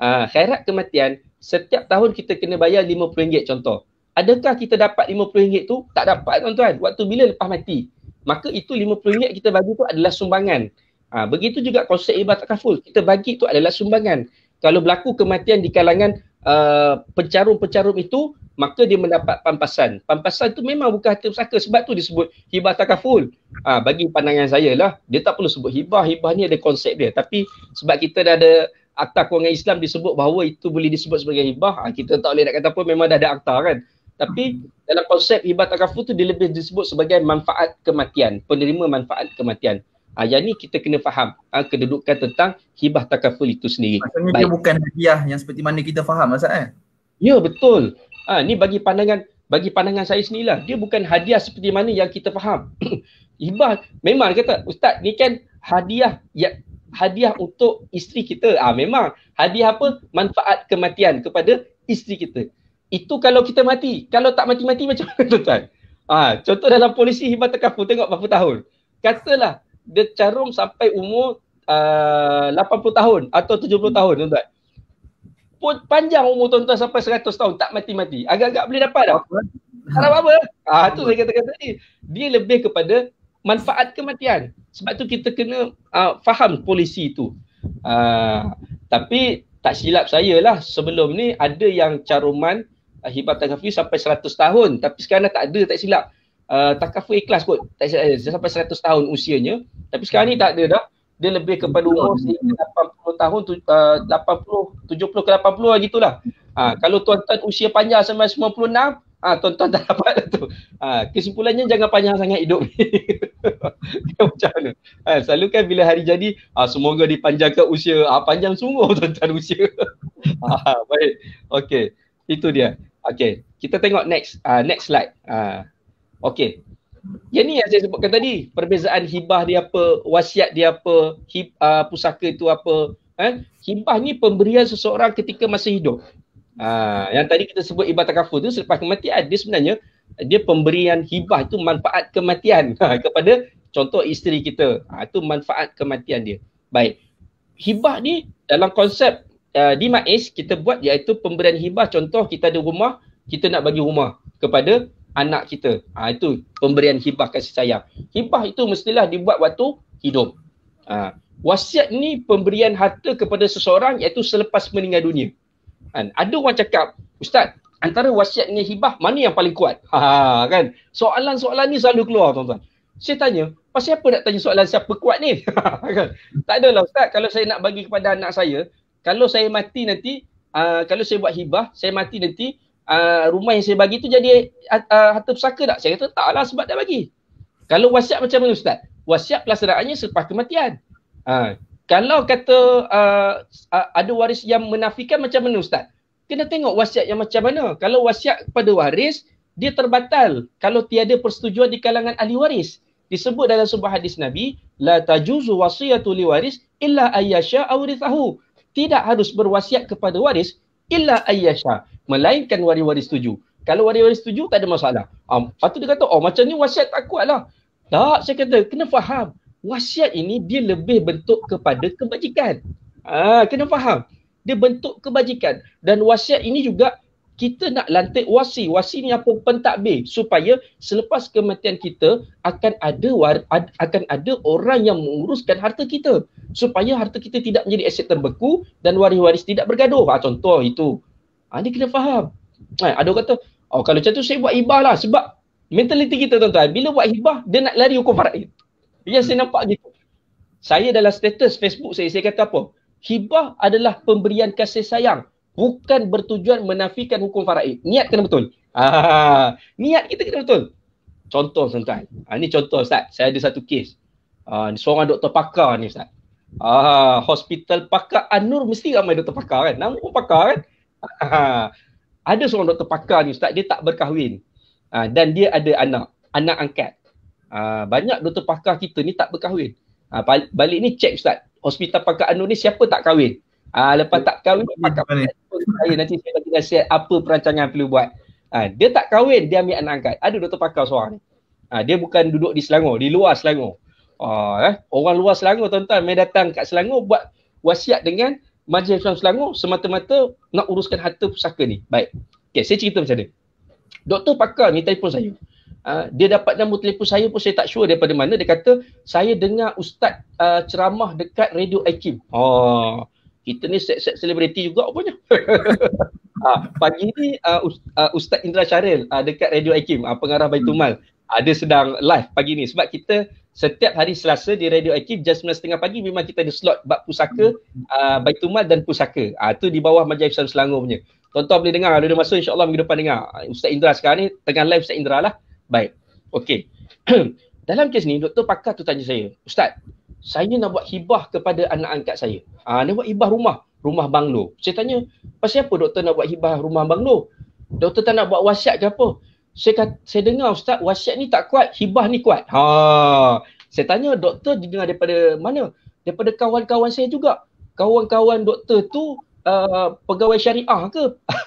[SPEAKER 2] Uh, khairat kematian setiap tahun kita kena bayar RM50 contoh. Adakah kita dapat RM50 tu? Tak dapat tuan-tuan. Waktu bila lepas mati? Maka itu RM50 kita bagi tu adalah sumbangan. Ha, begitu juga konsep ibadah takaful. Kita bagi tu adalah sumbangan. Kalau berlaku kematian di kalangan uh, pencarum-pencarum itu, maka dia mendapat pampasan. Pampasan tu memang bukan harta pusaka. Sebab tu disebut hibah takaful. Ha, bagi pandangan saya lah. Dia tak perlu sebut hibah. Hibah ni ada konsep dia. Tapi sebab kita dah ada akta kewangan Islam disebut bahawa itu boleh disebut sebagai hibah ha, kita tak boleh nak kata pun memang dah ada akta kan tapi dalam konsep hibah takafu tu dia lebih disebut sebagai manfaat kematian penerima manfaat kematian ha, yang ni kita kena faham ha, kedudukan tentang hibah takafu itu sendiri maksudnya Baik. dia bukan hadiah yang seperti mana kita faham maksudnya eh? ya betul ha, ni bagi pandangan bagi pandangan saya sendiri lah. dia bukan hadiah seperti mana yang kita faham hibah memang kata ustaz ni kan hadiah ya hadiah untuk isteri kita. Ah memang hadiah apa? Manfaat kematian kepada isteri kita. Itu kalau kita mati. Kalau tak mati-mati macam mana tuan-tuan? Ah contoh dalam polisi hibah terkapur tengok berapa tahun. Katalah dia carum sampai umur ah, uh, 80 tahun atau 70 hmm. tahun tuan-tuan. Pun panjang umur tuan-tuan sampai 100 tahun tak mati-mati. Agak-agak boleh dapat dah. Harap apa? Ah tu saya kata-kata tadi. Dia lebih kepada manfaat kematian. Sebab tu kita kena uh, faham polisi tu. Uh, tapi tak silap saya lah sebelum ni ada yang caruman uh, hibah takafu sampai 100 tahun. Tapi sekarang dah tak ada tak silap. Uh, takafu ikhlas kot tak silap, eh, sampai 100 tahun usianya. Tapi sekarang ni tak ada dah. Dia lebih kepada umur 80 tahun, tu, uh, 80, 70 ke 80 lah gitulah. Uh, kalau tuan-tuan usia panjang sampai 96, Ah ha, tuan-tuan tak dapat lah tu. Ha, kesimpulannya jangan panjang sangat hidup ni. macam mana? Ha, selalu kan bila hari jadi, ha, semoga dipanjangkan usia. Ha, panjang sungguh tuan-tuan usia. ha, baik. Okey. Itu dia. Okey. Kita tengok next uh, next slide. Ha, Okey. Yang ni yang saya sebutkan tadi. Perbezaan hibah dia apa, wasiat dia apa, hib, uh, pusaka itu apa. Eh? Hibah ni pemberian seseorang ketika masih hidup. Uh, yang tadi kita sebut ibadah takaful tu selepas kematian dia sebenarnya dia pemberian hibah itu manfaat kematian ha, kepada contoh isteri kita. Uh, ha, itu manfaat kematian dia. Baik. Hibah ni dalam konsep uh, ah, di Maiz kita buat iaitu pemberian hibah contoh kita ada rumah, kita nak bagi rumah kepada anak kita. Ha, itu pemberian hibah kasih sayang. Hibah itu mestilah dibuat waktu hidup. Ha, wasiat ni pemberian harta kepada seseorang iaitu selepas meninggal dunia. Kan? Ada orang cakap, Ustaz, antara wasiat dengan hibah, mana yang paling kuat? Ha, ha, ha, kan? Soalan-soalan ni selalu keluar, tuan-tuan. Saya tanya, pasal apa nak tanya soalan siapa kuat ni? Ha, kan? Tak adalah, Ustaz. Kalau saya nak bagi kepada anak saya, kalau saya mati nanti, uh, kalau saya buat hibah, saya mati nanti, uh, rumah yang saya bagi tu jadi uh, harta pusaka tak? Saya kata, taklah sebab dah bagi. Kalau wasiat macam mana, Ustaz? Wasiat pelaksanaannya selepas kematian. Uh, kalau kata uh, uh, ada waris yang menafikan macam mana ustaz kena tengok wasiat yang macam mana kalau wasiat kepada waris dia terbatal kalau tiada persetujuan di kalangan ahli waris disebut dalam sebuah hadis nabi la tajuzu wasiyatu waris illa ayyasha aw tidak harus berwasiat kepada waris illa ayyasha melainkan waris-waris setuju kalau waris-waris setuju tak ada masalah um, ah, patut dia kata oh macam ni wasiat tak kuat lah tak saya kata kena faham wasiat ini dia lebih bentuk kepada kebajikan. Ah, kena faham. Dia bentuk kebajikan dan wasiat ini juga kita nak lantik wasi. Wasi ni apa pentadbir supaya selepas kematian kita akan ada war, ad, akan ada orang yang menguruskan harta kita supaya harta kita tidak menjadi aset terbeku dan waris-waris tidak bergaduh. Ha, contoh itu. Ha, ah, ini kena faham. Ha, ada kata, oh kalau macam tu saya buat hibah lah sebab mentaliti kita tuan-tuan. Bila buat hibah, dia nak lari hukum faraid. Dia hmm. saya nampak gitu. Saya dalam status Facebook saya, saya kata apa? Hibah adalah pemberian kasih sayang. Bukan bertujuan menafikan hukum faraid. Niat kena betul. Ah, niat kita kena betul. Contoh tuan Ah, ini contoh Ustaz. Saya ada satu kes. Ah, seorang doktor pakar ni Ustaz. Ah, hospital pakar Anur mesti ramai doktor pakar kan? Nama pun pakar kan? Ah, ada seorang doktor pakar ni Ustaz. Dia tak berkahwin. Ah, dan dia ada anak. Anak angkat. Ah, banyak doktor pakar kita ni tak berkahwin. Uh, balik ni check Ustaz. Hospital pakar Anu ni siapa tak kahwin? Uh, lepas tak kahwin, pakar
[SPEAKER 1] saya
[SPEAKER 2] nanti saya bagi nasihat apa perancangan perlu buat. Uh, dia tak kahwin, dia ambil anak angkat. Ada doktor pakar seorang. Uh, dia bukan duduk di Selangor, di luar Selangor. Uh, eh? Orang luar Selangor tuan-tuan, main datang kat Selangor buat wasiat dengan Majlis Islam Selangor semata-mata nak uruskan harta pusaka ni. Baik. Okay, saya cerita macam ni. Doktor pakar ni telefon saya. Ah, dia dapat nombor telefon saya pun saya tak sure daripada mana dia kata saya dengar ustaz uh, ceramah dekat radio Akim. oh, kita ni set-set selebriti juga punya. ah pagi ni uh, ustaz Indra Syaril uh, dekat radio Akim uh, pengarah Baitul Mal hmm. ada uh, sedang live pagi ni sebab kita setiap hari Selasa di Radio Akib jam 9.30 pagi memang kita ada slot bab pusaka uh, Baitul Mal dan pusaka. Ah uh, tu di bawah Majlis Islam Selangor punya. Tuan-tuan boleh dengar kalau ada masa insya minggu depan dengar. Ustaz Indra sekarang ni tengah live Ustaz Indra lah. Baik. Okey. Dalam kes ni, doktor pakar tu tanya saya, Ustaz, saya nak buat hibah kepada anak angkat saya. Ah, ha, nak buat hibah rumah, rumah banglo. Saya tanya, pasal apa doktor nak buat hibah rumah banglo? Doktor tak nak buat wasiat ke apa? Saya kata, saya dengar ustaz, wasiat ni tak kuat, hibah ni kuat. Ha. Saya tanya doktor dengar daripada mana? Daripada kawan-kawan saya juga. Kawan-kawan doktor tu uh, pegawai syariah ke?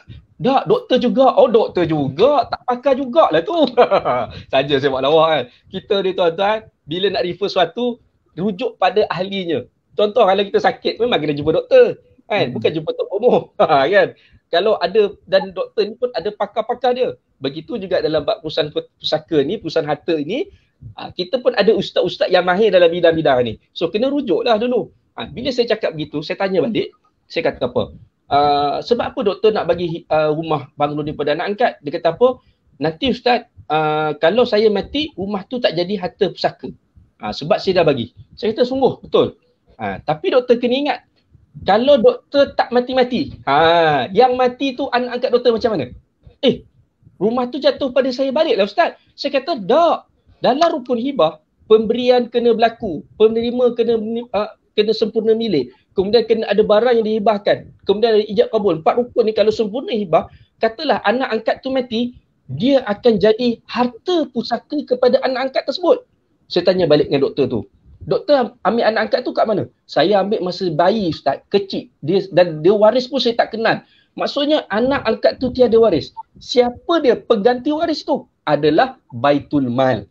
[SPEAKER 2] Tak, doktor juga. Oh, doktor juga. Tak pakai jugalah tu. Saja saya buat lawak kan. Kita ni tuan-tuan, bila nak refer sesuatu, rujuk pada ahlinya. Contoh kalau kita sakit memang kena jumpa doktor. Kan? Hmm. Bukan jumpa Tok Omo. Ha, kan? Kalau ada, dan doktor ni pun ada pakar-pakar dia. Begitu juga dalam bab pusan pusaka ni, pusan harta ini, ha, kita pun ada ustaz-ustaz yang mahir dalam bidang-bidang ni. So, kena rujuklah dulu. Ha, bila saya cakap begitu, saya tanya balik, saya kata apa? Uh, sebab apa doktor nak bagi uh, rumah banglo ni pada anak angkat? Dia kata apa? Nanti ustaz, uh, kalau saya mati, rumah tu tak jadi harta pusaka. Uh, sebab saya dah bagi. Saya kata sungguh, betul. Uh, tapi doktor kena ingat, kalau doktor tak mati-mati, ha, uh, yang mati tu anak angkat doktor macam mana? Eh, rumah tu jatuh pada saya balik lah ustaz. Saya kata, tak. Dalam rupun hibah, pemberian kena berlaku, penerima kena uh, kena sempurna milik kemudian kena ada barang yang dihibahkan kemudian ada ijab kabul empat rukun ni kalau sempurna hibah katalah anak angkat tu mati dia akan jadi harta pusaka kepada anak angkat tersebut saya tanya balik dengan doktor tu doktor ambil anak angkat tu kat mana saya ambil masa bayi ustaz kecil dia dan dia waris pun saya tak kenal maksudnya anak angkat tu tiada waris siapa dia pengganti waris tu adalah baitul mal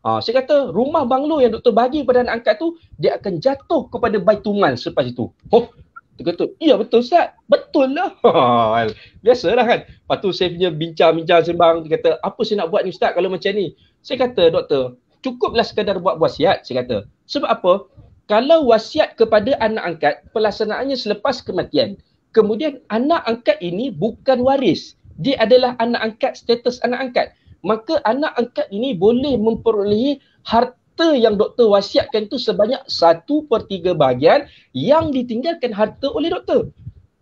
[SPEAKER 2] Ha, saya kata rumah banglo yang doktor bagi pada anak angkat tu dia akan jatuh kepada baitungan selepas itu. Oh, terkejut. Iya betul Ustaz. Betul lah. Biasalah kan. Lepas tu saya punya bincang-bincang sembang dia kata apa saya nak buat ni Ustaz kalau macam ni. Saya kata doktor, cukuplah sekadar buat wasiat saya kata. Sebab apa? Kalau wasiat kepada anak angkat pelaksanaannya selepas kematian. Kemudian anak angkat ini bukan waris. Dia adalah anak angkat status anak angkat maka anak angkat ini boleh memperolehi harta yang doktor wasiatkan itu sebanyak satu per 3 bahagian yang ditinggalkan harta oleh doktor.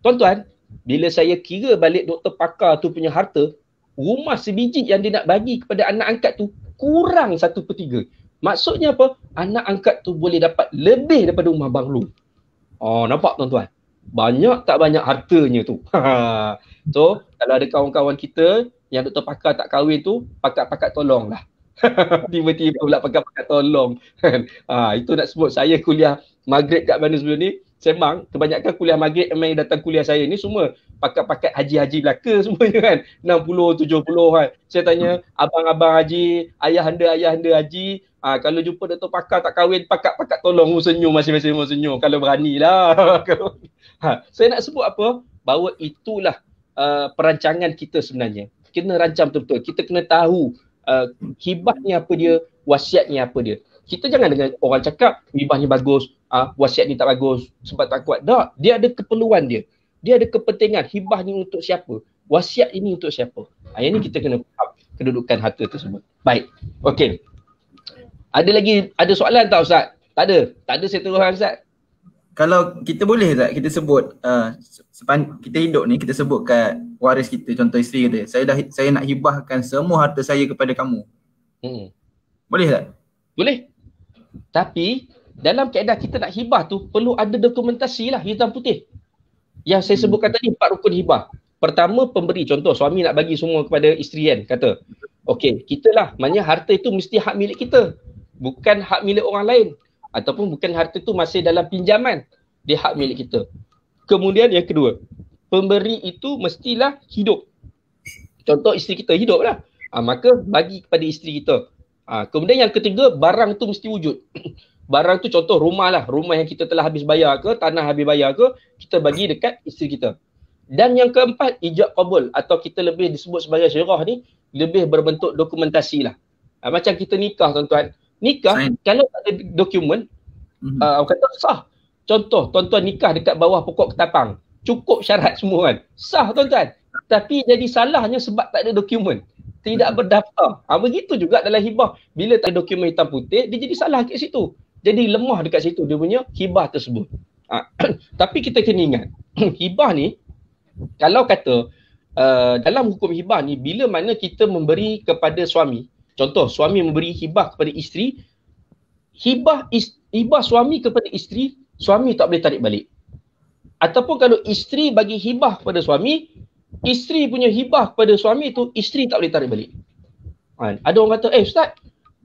[SPEAKER 2] Tuan-tuan, bila saya kira balik doktor pakar tu punya harta, rumah sebiji yang dia nak bagi kepada anak angkat tu kurang satu per 3. Maksudnya apa? Anak angkat tu boleh dapat lebih daripada rumah banglo. Oh, nampak tuan-tuan? Banyak tak banyak hartanya tu. so, kalau ada kawan-kawan kita yang doktor pakar tak kahwin tu pakat-pakat tolong lah tiba-tiba pula pakat-pakat tolong ha, itu nak sebut saya kuliah maghrib kat mana sebelum ni Semang, kebanyakan kuliah maghrib yang datang kuliah saya ni semua pakat-pakat haji-haji belaka semuanya kan. 60, 70 kan. Saya tanya, abang-abang haji, ayah anda, ayah anda haji. Ah, ha, kalau jumpa Dato' Pakar tak kahwin, pakat-pakat tolong senyum masing-masing mu senyum. Kalau beranilah. ha, saya nak sebut apa? Bahawa itulah uh, perancangan kita sebenarnya kena rancang betul-betul. Kita kena tahu uh, hibahnya apa dia, wasiatnya apa dia. Kita jangan dengan orang cakap hibah ni bagus, uh, wasiat ni tak bagus sebab tak kuat. Tak, dia ada keperluan dia. Dia ada kepentingan hibah ni untuk siapa. Wasiat ini untuk siapa. Ha, yang ni kita kena faham kedudukan harta semua. Baik. Okey. Ada lagi ada soalan tak Ustaz? Tak ada. Tak ada saya
[SPEAKER 1] teruskan Ustaz kalau kita boleh tak kita sebut uh, kita hidup ni kita sebut kat waris kita contoh isteri kata saya dah saya nak hibahkan semua harta saya kepada kamu. Hmm. Boleh tak?
[SPEAKER 2] Boleh. Tapi dalam keadaan kita nak hibah tu perlu ada dokumentasi lah hitam putih. Yang saya hmm. sebutkan tadi empat rukun hibah. Pertama pemberi contoh suami nak bagi semua kepada isteri kan kata. Okey, kita lah maknanya harta itu mesti hak milik kita. Bukan hak milik orang lain ataupun bukan harta tu masih dalam pinjaman di hak milik kita. Kemudian yang kedua, pemberi itu mestilah hidup. Contoh isteri kita hiduplah. Ha, ah, maka bagi kepada isteri kita. Ha, kemudian yang ketiga, barang tu mesti wujud. barang tu contoh rumah lah. Rumah yang kita telah habis bayar ke, tanah habis bayar ke, kita bagi dekat isteri kita. Dan yang keempat, ijab kabul atau kita lebih disebut sebagai syirah ni, lebih berbentuk dokumentasi lah. Ha, macam kita nikah tuan-tuan nikah Sain. kalau tak ada dokumen mm-hmm. uh, kata sah contoh tuan-tuan nikah dekat bawah pokok ketapang cukup syarat semua kan sah tuan-tuan tapi jadi salahnya sebab tak ada dokumen tidak berdaftar ha, begitu juga dalam hibah bila tak ada dokumen hitam putih dia jadi salah kat situ jadi lemah dekat situ dia punya hibah tersebut ha, tapi kita kena ingat hibah ni kalau kata uh, dalam hukum hibah ni bila mana kita memberi kepada suami Contoh suami memberi hibah kepada isteri, hibah is, hibah suami kepada isteri, suami tak boleh tarik balik. Ataupun kalau isteri bagi hibah kepada suami, isteri punya hibah kepada suami itu isteri tak boleh tarik balik. Ha, ada orang kata, "Eh ustaz,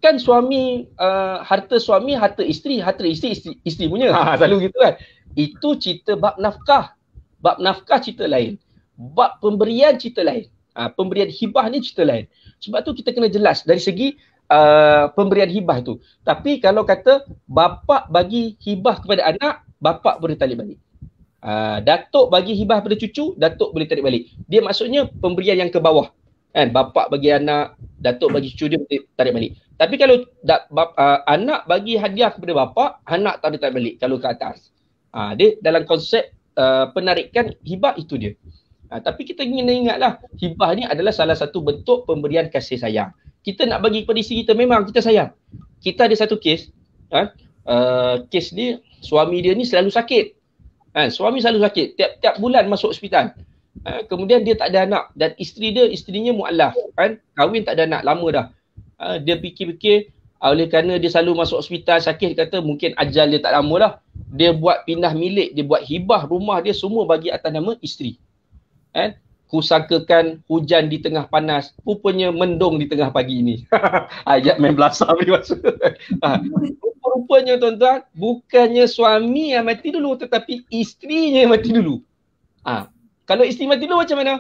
[SPEAKER 2] kan suami uh, harta suami harta isteri, harta isteri isteri, isteri punya." Ha, ha selalu gitu kan. Itu cerita bab nafkah. Bab nafkah cerita lain. Bab pemberian cerita lain uh, pemberian hibah ni cerita lain sebab tu kita kena jelas dari segi uh, pemberian hibah tu tapi kalau kata bapa bagi hibah kepada anak bapa boleh tarik balik uh, datuk bagi hibah kepada cucu datuk boleh tarik balik dia maksudnya pemberian yang ke bawah kan bapa bagi anak datuk bagi cucu dia boleh tarik balik tapi kalau da, bap, uh, anak bagi hadiah kepada bapa anak tak boleh tarik balik kalau ke atas uh, dia dalam konsep uh, penarikan hibah itu dia Ha, tapi kita kena ingatlah hibah ni adalah salah satu bentuk pemberian kasih sayang. Kita nak bagi kepada isteri kita memang kita sayang. Kita ada satu kes, ha, uh, kes ni suami dia ni selalu sakit. Ha, suami selalu sakit, tiap-tiap bulan masuk hospital. Ha, kemudian dia tak ada anak dan isteri dia, isterinya mu'alaf. Kan? Kahwin tak ada anak, lama dah. Ha, dia fikir-fikir oleh kerana dia selalu masuk hospital sakit, dia kata mungkin ajal dia tak lama lah. Dia buat pindah milik, dia buat hibah rumah dia semua bagi atas nama isteri. Eh? Kusangkakan hujan di tengah panas, rupanya mendung di tengah pagi ini. Ayat ah, main belasah ni maksudnya. Ah, rupanya tuan-tuan, bukannya suami yang mati dulu tetapi isterinya yang mati dulu. Ha. Kalau isteri mati dulu macam mana?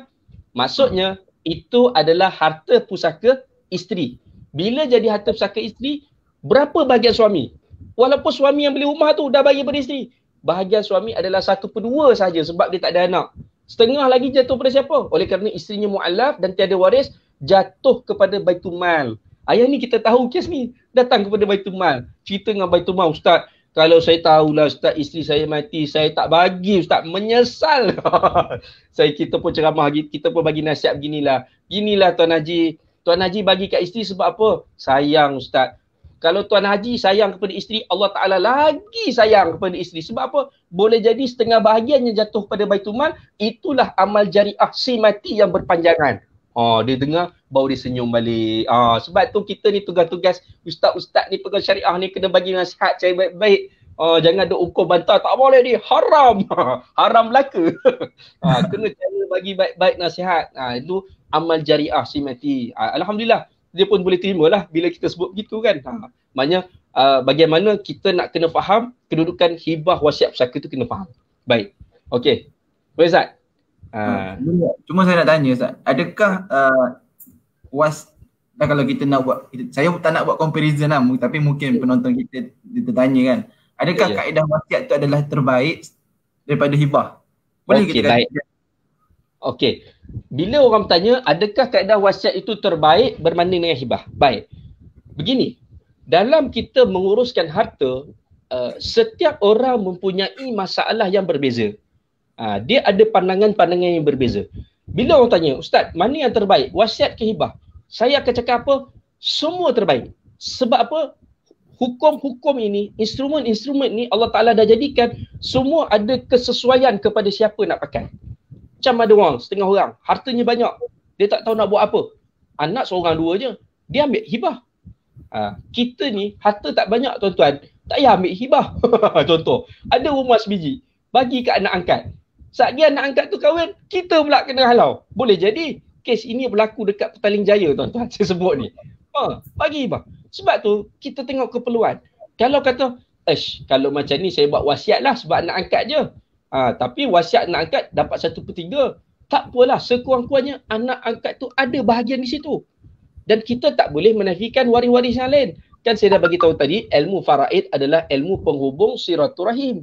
[SPEAKER 2] Maksudnya, itu adalah harta pusaka isteri. Bila jadi harta pusaka isteri, berapa bahagian suami? Walaupun suami yang beli rumah tu dah bagi pada isteri. Bahagian suami adalah satu per dua sahaja sebab dia tak ada anak. Setengah lagi jatuh pada siapa? Oleh kerana isterinya mu'alaf dan tiada waris jatuh kepada Baitul Mal. Ayah ni kita tahu kes ni datang kepada Baitul Mal. Cerita dengan Baitul Mal ustaz, kalau saya tahulah ustaz isteri saya mati, saya tak bagi ustaz, menyesal. saya kita pun ceramah kita pun bagi nasihat beginilah. Ginilah Tuan Haji, Tuan Haji bagi kat isteri sebab apa? Sayang ustaz kalau tuan haji sayang kepada isteri Allah Taala lagi sayang kepada isteri sebab apa boleh jadi setengah bahagiannya jatuh pada baitul mal itulah amal jariah si mati yang berpanjangan Oh, dia dengar baru dia senyum balik. Ah, sebab tu kita ni tugas-tugas ustaz-ustaz ni pegang syariah ni kena bagi nasihat cari baik-baik. Oh, jangan ada ukur bantah tak boleh ni. Haram. Haram belaka. ah, kena cara bagi baik-baik nasihat. Ah, itu amal jariah si mati. Ah, Alhamdulillah dia pun boleh terima lah bila kita sebut begitu kan. Hmm. Ha. Maknanya uh, bagaimana kita nak kena faham kedudukan
[SPEAKER 1] hibah wasiat pusaka tu kena faham. Baik. Okey. Boleh Zat? Uh, Cuma saya nak tanya Zat, adakah uh, was dan kalau kita nak buat, kita, saya tak nak buat comparison lah tapi mungkin yeah. penonton kita tertanya kan. Adakah yeah, ya. kaedah wasiat tu adalah terbaik daripada hibah? Boleh okay, kita baik. Okey, bila
[SPEAKER 2] orang bertanya adakah kaedah wasiat itu terbaik berbanding dengan hibah? Baik. Begini, dalam kita menguruskan harta, uh, setiap orang mempunyai masalah yang berbeza. Uh, dia ada pandangan-pandangan yang berbeza. Bila orang tanya, Ustaz, mana yang terbaik? Wasiat ke hibah? Saya akan cakap apa? Semua terbaik. Sebab apa? Hukum-hukum ini, instrumen-instrumen ini Allah Ta'ala dah jadikan semua ada kesesuaian kepada siapa nak pakai macam ada orang setengah orang hartanya banyak dia tak tahu nak buat apa anak seorang dua je dia ambil hibah ha, kita ni harta tak banyak tuan-tuan tak payah ambil hibah contoh ada rumah sebiji bagi kat anak angkat saat dia anak angkat tu kahwin kita pula kena halau boleh jadi kes ini berlaku dekat Petaling Jaya tuan-tuan saya sebut ni ha, bagi hibah sebab tu kita tengok keperluan kalau kata Ish, kalau macam ni saya buat wasiat lah sebab anak angkat je. Ha, tapi wasiat anak angkat dapat satu per tiga. Tak apalah sekurang-kurangnya anak angkat tu ada bahagian di situ. Dan kita tak boleh menafikan waris-waris yang lain. Kan saya dah bagi tahu tadi ilmu faraid adalah ilmu penghubung siraturahim.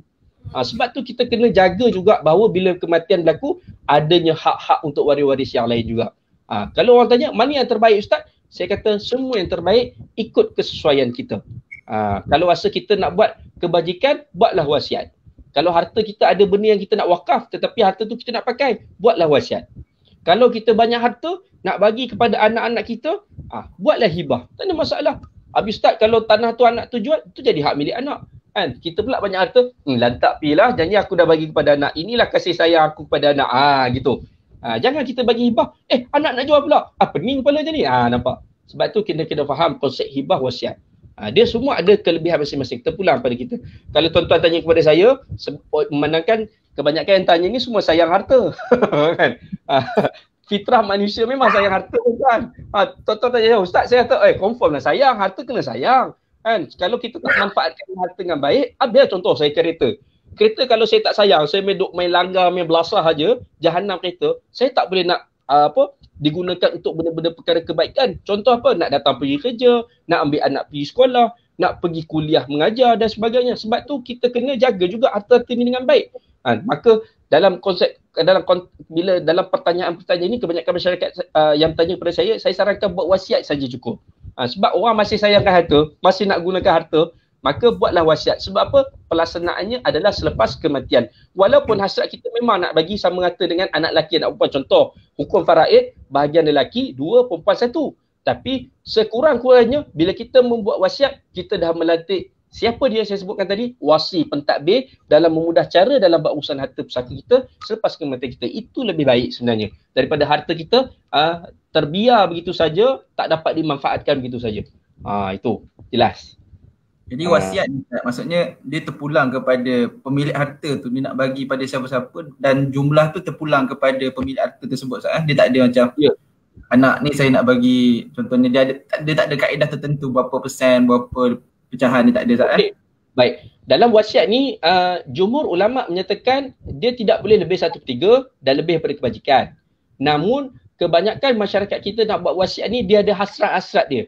[SPEAKER 2] Ha, sebab tu kita kena jaga juga bahawa bila kematian berlaku adanya hak-hak untuk waris-waris yang lain juga. Ha, kalau orang tanya mana yang terbaik ustaz? Saya kata semua yang terbaik ikut kesesuaian kita. Ha, kalau rasa kita nak buat kebajikan, buatlah wasiat. Kalau harta kita ada benda yang kita nak wakaf tetapi harta tu kita nak pakai, buatlah wasiat. Kalau kita banyak harta nak bagi kepada anak-anak kita, ah buatlah hibah. Tak ada masalah. Habis tak kalau tanah tu anak tu jual, tu jadi hak milik anak. Kan? Kita pula banyak harta, hmm, lantak pilah janji aku dah bagi kepada anak. Inilah kasih sayang aku kepada anak. Ah ha, gitu. Ha, jangan kita bagi hibah. Eh, anak nak jual pula. Ah, pening kepala je ni. Ah, ha, nampak. Sebab tu kita kena faham konsep hibah wasiat. Ah, dia semua ada kelebihan masing-masing. Terpulang pada kita. Kalau tuan-tuan tanya kepada saya, memandangkan kebanyakan yang tanya ni semua sayang harta. kan? Ah, fitrah manusia memang sayang harta kan. Ha, tanya, oh, ustaz saya kata, eh confirm lah sayang, harta kena sayang. Kan? Kalau kita tak manfaatkan harta dengan baik, ambil contoh saya cerita, Kereta kalau saya tak sayang, saya main duk main langgar, main belasah aja jahanam kereta, saya tak boleh nak uh, apa digunakan untuk benda-benda perkara kebaikan. Contoh apa? Nak datang pergi kerja, nak ambil anak pergi sekolah, nak pergi kuliah mengajar dan sebagainya. Sebab tu kita kena jaga juga harta ini dengan baik. Ha, maka dalam konsep dalam kon bila dalam pertanyaan-pertanyaan ini kebanyakan masyarakat uh, yang tanya kepada saya, saya sarankan buat wasiat saja cukup. Ha, sebab orang masih sayangkan harta, masih nak gunakan harta, maka buatlah wasiat sebab apa pelaksanaannya adalah selepas kematian walaupun hmm. hasrat kita memang nak bagi sama rata dengan anak lelaki anak perempuan contoh hukum faraid bahagian lelaki dua perempuan satu tapi sekurang-kurangnya bila kita membuat wasiat kita dah melantik siapa dia saya sebutkan tadi wasi pentadbir dalam memudah cara dalam buat urusan harta pusaka kita selepas kematian kita itu lebih baik sebenarnya daripada harta kita uh, terbiar begitu saja tak dapat dimanfaatkan begitu saja uh, itu jelas
[SPEAKER 1] jadi ah. wasiat ha. maksudnya dia terpulang kepada pemilik harta tu dia nak bagi pada siapa-siapa dan jumlah tu terpulang kepada pemilik harta tersebut sahaja. Eh? Dia tak ada macam ya. anak ni saya nak bagi contohnya dia ada dia tak ada kaedah tertentu berapa persen berapa pecahan dia tak ada sah. Eh? Okay. Baik. Dalam wasiat ni
[SPEAKER 2] uh, jumhur ulama menyatakan dia tidak boleh lebih 1 tiga dan lebih daripada kebajikan. Namun kebanyakan masyarakat kita nak buat wasiat ni dia ada hasrat-hasrat dia.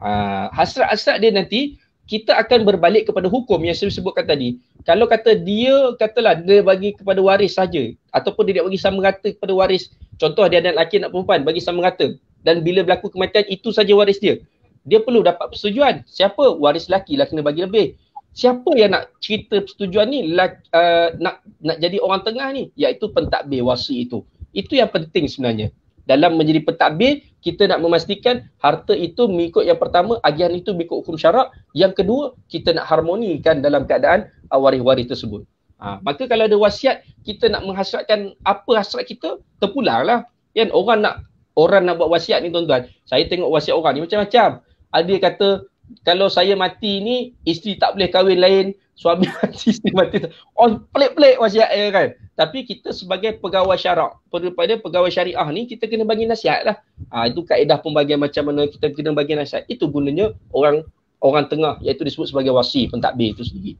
[SPEAKER 2] Uh, hasrat-hasrat dia nanti kita akan berbalik kepada hukum yang saya sebutkan tadi. Kalau kata dia, katalah dia bagi kepada waris saja ataupun dia tidak bagi sama rata kepada waris. Contoh dia anak lelaki anak perempuan bagi sama rata dan bila berlaku kematian itu saja waris dia. Dia perlu dapat persetujuan. Siapa waris lelaki lah kena bagi lebih. Siapa yang nak cerita persetujuan ni lah, uh, nak nak jadi orang tengah ni iaitu pentadbir wasi itu. Itu yang penting sebenarnya dalam menjadi pentadbir kita nak memastikan harta itu mengikut yang pertama agihan itu mengikut hukum syarak yang kedua kita nak harmonikan dalam keadaan waris-waris tersebut ha, maka kalau ada wasiat kita nak menghasratkan apa hasrat kita terpulanglah kan orang nak orang nak buat wasiat ni tuan-tuan saya tengok wasiat orang ni macam-macam ada kata kalau saya mati ni isteri tak boleh kahwin lain suami mati isteri mati Oh, pelik-pelik wasiat ya kan tapi kita sebagai pegawai syarak daripada pegawai syariah ni kita kena bagi nasihat lah ha, itu kaedah pembagian macam mana kita kena bagi nasihat itu gunanya orang orang tengah iaitu disebut sebagai wasi pentadbir itu sendiri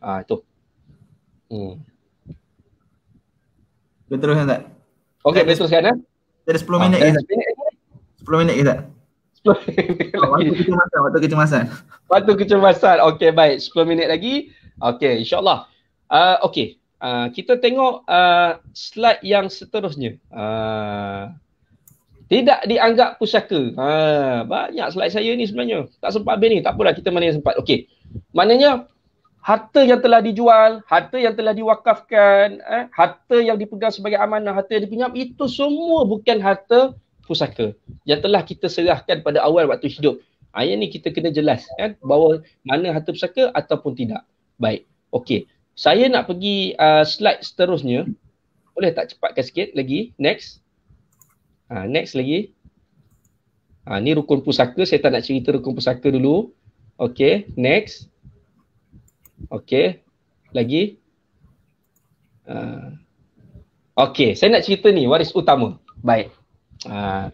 [SPEAKER 2] ha, itu
[SPEAKER 1] hmm. Betul kan tak? Okey, betul kan? Ada 10 minit ke? Ha, 10 minit ke tak? waktu kecemasan, waktu kecemasan.
[SPEAKER 2] Waktu kecemasan. Okey, baik. 10 minit lagi. Okey, insyaAllah. Uh, Okey, uh, kita tengok uh, slide yang seterusnya. Uh, tidak dianggap pusaka. Uh, banyak slide saya ni sebenarnya. Tak sempat habis ni. Tak apalah, kita mana yang sempat. Okey, maknanya harta yang telah dijual, harta yang telah diwakafkan, eh, harta yang dipegang sebagai amanah, harta yang dipinjam, itu semua bukan harta pusaka yang telah kita serahkan pada awal waktu hidup. Ha, yang ni kita kena jelas kan bahawa mana harta pusaka ataupun tidak. Baik. Okey. Saya nak pergi uh, slide seterusnya. Boleh tak cepatkan sikit lagi? Next. Ha, next lagi. Ha, ni rukun pusaka. Saya tak nak cerita rukun pusaka dulu. Okey. Next. Okey. Lagi. Uh, Okey. Saya nak cerita ni. Waris utama. Baik. Ah.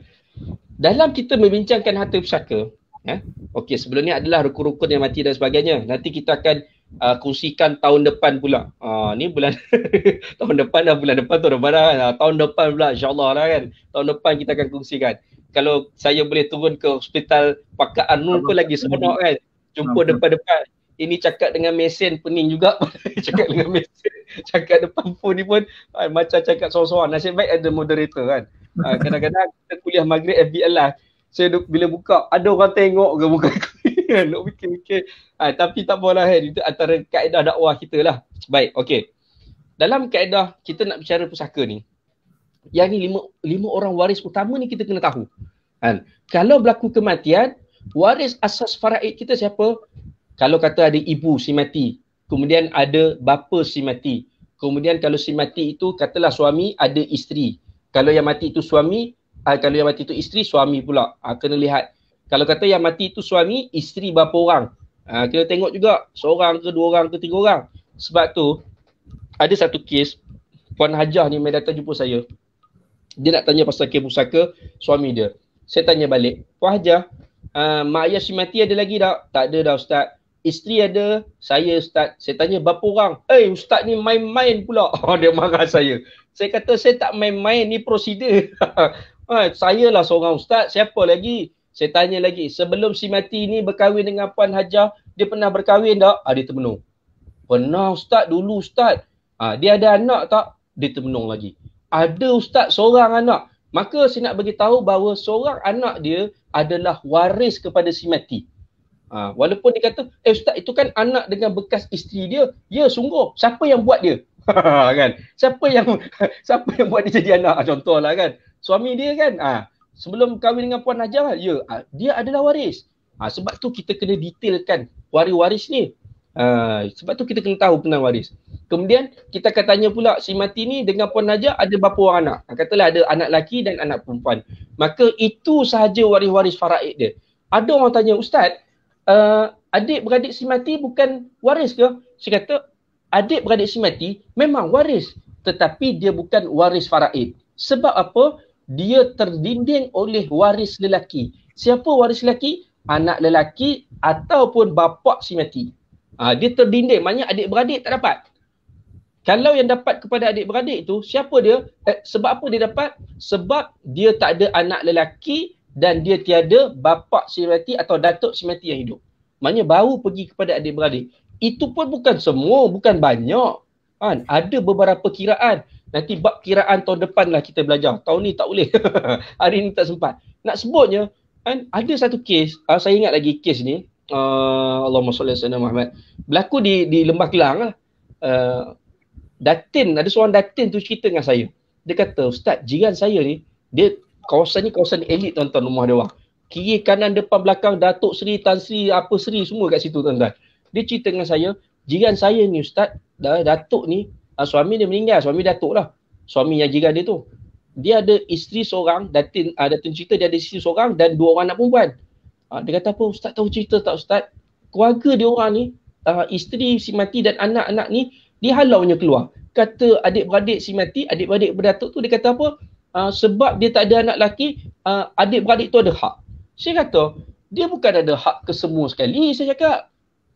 [SPEAKER 2] dalam kita membincangkan harta pusaka, eh, ya. okay, sebelum ni adalah rukun-rukun yang mati dan sebagainya. Nanti kita akan uh, kongsikan tahun depan pula. Uh, ni bulan, tahun depan dah bulan depan tu dah barang. Kan? Uh, tahun depan pula insyaAllah lah kan. Tahun depan kita akan kongsikan. Kalau saya boleh turun ke hospital pakaan anul pun lagi semenok kan. Jumpa depan-depan. Ini cakap dengan mesin pening juga. cakap dengan mesin. Cakap depan pun ni pun macam cakap sorang-sorang. Nasib baik ada moderator kan. Ha, kadang-kadang kita kuliah maghrib FBL lah. Saya so, bila buka, ada orang tengok ke muka aku ni. fikir-fikir. Ha, tapi tak apalah kan. Itu antara kaedah dakwah kita lah. Baik, okay. Dalam kaedah kita nak bicara pusaka ni. Yang ni lima, lima orang waris utama ni kita kena tahu. Ha, kalau berlaku kematian, waris asas faraid kita siapa? Kalau kata ada ibu si mati. Kemudian ada bapa si mati. Kemudian kalau si mati itu katalah suami ada isteri kalau yang mati itu suami uh, kalau yang mati itu isteri suami pula uh, kena lihat kalau kata yang mati itu suami isteri berapa orang uh, kena tengok juga seorang ke dua orang ke tiga orang sebab tu ada satu kes puan hajah ni mai datang jumpa saya dia nak tanya pasal kes pusaka suami dia saya tanya balik puan hajah uh, mak ayah si mati ada lagi tak tak ada dah ustaz isteri ada, saya ustaz. Saya tanya berapa orang? Eh, hey, ustaz ni main-main pula. Oh, dia marah saya. Saya kata saya tak main-main ni prosedur. ha, saya lah seorang ustaz, siapa lagi? Saya tanya lagi, sebelum si mati ni berkahwin dengan Puan Hajar, dia pernah berkahwin tak? Ha, dia termenung. Pernah ustaz, dulu ustaz. Ha, dia ada anak tak? Dia termenung lagi. Ada ustaz seorang anak. Maka saya nak bagi tahu bahawa seorang anak dia adalah waris kepada si mati. Ha, walaupun dia kata, eh ustaz itu kan anak dengan bekas isteri dia. Ya sungguh, siapa yang buat dia? kan? Siapa yang siapa yang buat dia jadi anak? Ah, contohlah kan. Suami dia kan, ah ha, sebelum kahwin dengan Puan Najah kan, ya ha, dia adalah waris. Ha, sebab tu kita kena detailkan waris-waris ni. Ha, sebab tu kita kena tahu penang waris. Kemudian kita akan tanya pula si mati ni dengan Puan Najah ada berapa orang anak? Ha, katalah ada anak lelaki dan anak perempuan. Maka itu sahaja waris-waris faraid dia. Ada orang tanya, Ustaz, uh, eh, adik-beradik si mati bukan waris ke? Saya kata, adik-beradik si mati memang waris. Tetapi dia bukan waris faraid. Sebab apa? Dia terdinding oleh waris lelaki. Siapa waris lelaki? Anak lelaki ataupun bapak si mati. Ha, dia terdinding. Maksudnya adik-beradik tak dapat. Kalau yang dapat kepada adik-beradik itu siapa dia? Eh, sebab apa dia dapat? Sebab dia tak ada anak lelaki dan dia tiada bapa simati atau datuk simati yang hidup. Maknanya baru pergi kepada adik-beradik. Itu pun bukan semua, bukan banyak. Kan? Ada beberapa kiraan. Nanti bab kiraan tahun depan lah kita belajar. Tahun ni tak boleh. Hari ni tak sempat. Nak sebutnya, kan? ada satu kes, uh, saya ingat lagi kes ni. Uh, Allahumma salli alaihi Muhammad. Berlaku di, di Lembah Kelang lah. Uh, datin, ada seorang datin tu cerita dengan saya. Dia kata, Ustaz, jiran saya ni, dia kawasan ni kawasan elit tuan-tuan rumah dia orang. Kiri kanan depan belakang Datuk Seri, Tan Seri, apa Seri semua kat situ tuan-tuan. Dia cerita dengan saya, jiran saya ni ustaz, Datuk ni uh, suami dia meninggal, suami Datuk lah. Suami yang jiran dia tu. Dia ada isteri seorang, Datin, uh, Datin cerita dia ada isteri seorang dan dua orang anak perempuan. Uh, dia kata apa, ustaz tahu cerita tak ustaz? Keluarga dia orang ni, uh, isteri si mati dan anak-anak ni, dia halau dihalaunya keluar. Kata adik-beradik si mati, adik-beradik berdatuk tu, dia kata apa? Ah, sebab dia tak ada anak lelaki, uh, adik-beradik tu ada hak. Saya kata, dia bukan ada hak ke semua sekali. Saya cakap,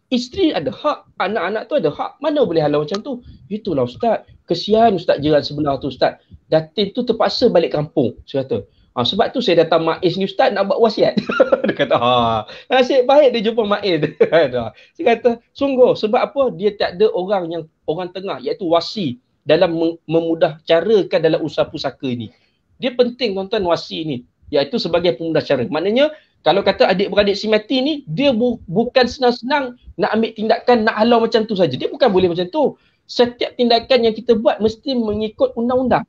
[SPEAKER 2] isteri ada hak, anak-anak tu ada hak. Mana boleh halau macam tu? Itulah Ustaz. Kesian Ustaz jiran sebenar tu Ustaz. Datin tu terpaksa balik kampung. Saya kata, Ha, sebab tu saya datang Maiz ni Ustaz nak buat wasiat. dia kata, ha, nasib baik dia jumpa Maiz. saya kata, sungguh sebab apa dia tak ada orang yang orang tengah iaitu wasi dalam memudah carakan dalam usaha pusaka ni dia penting tuan-tuan wasi ni iaitu sebagai pemuda cara maknanya kalau kata adik-beradik si mati ni dia bu- bukan senang-senang nak ambil tindakan nak halau macam tu saja dia bukan boleh macam tu setiap tindakan yang kita buat mesti mengikut undang-undang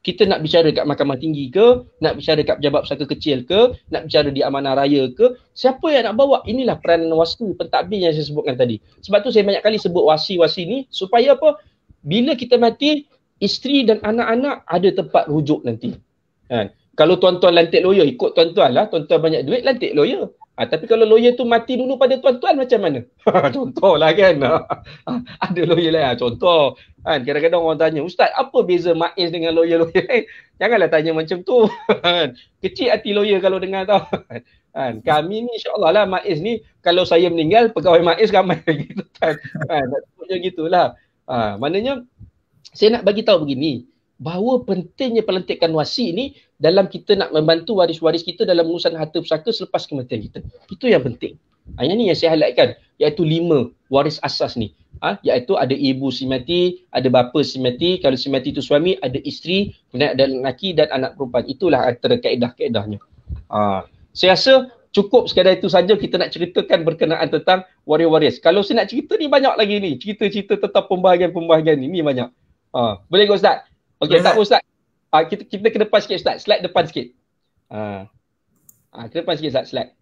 [SPEAKER 2] kita nak bicara kat mahkamah tinggi ke nak bicara kat pejabat pusaka kecil ke nak bicara di amanah raya ke siapa yang nak bawa inilah peranan wasi pentadbir yang saya sebutkan tadi sebab tu saya banyak kali sebut wasi-wasi ni supaya apa bila kita mati isteri dan anak-anak ada tempat rujuk nanti. Kan? Kalau tuan-tuan lantik lawyer, ikut tuan-tuan lah. Tuan-tuan banyak duit, lantik lawyer. Ha, tapi kalau lawyer tu mati dulu pada tuan-tuan macam mana? Contohlah kan. Ha, ada lawyer lah. Contoh. Kan? Kadang-kadang orang tanya, Ustaz, apa beza maiz dengan lawyer-lawyer eh, Janganlah tanya macam tu. Kecil hati lawyer kalau dengar tau. Kan? Kami ni insyaAllah lah maiz ni, kalau saya meninggal, pegawai maiz ramai. gitu, kan? Ha, nak gitulah. Ha, maknanya, saya nak bagi tahu begini bahawa pentingnya pelantikan wasi ini dalam kita nak membantu waris-waris kita dalam urusan harta pusaka selepas kematian kita. Itu yang penting. Ha, ini yang saya highlightkan iaitu lima waris asas ni. Ah, ha, iaitu ada ibu si mati, ada bapa si mati, kalau si mati itu suami, ada isteri, kemudian ada lelaki dan anak perempuan. Itulah antara kaedah-kaedahnya. Ha. Saya rasa cukup sekadar itu saja kita nak ceritakan berkenaan tentang waris-waris. Kalau saya nak cerita ni banyak lagi ni, cerita-cerita tentang pembahagian-pembahagian ni, ni banyak. Uh, boleh ke Ustaz? Okey, tak Ustaz. Uh, kita kita ke depan sikit Ustaz. Slide depan sikit. Ah. Uh. Uh, ah, ke depan sikit Ustaz, slide.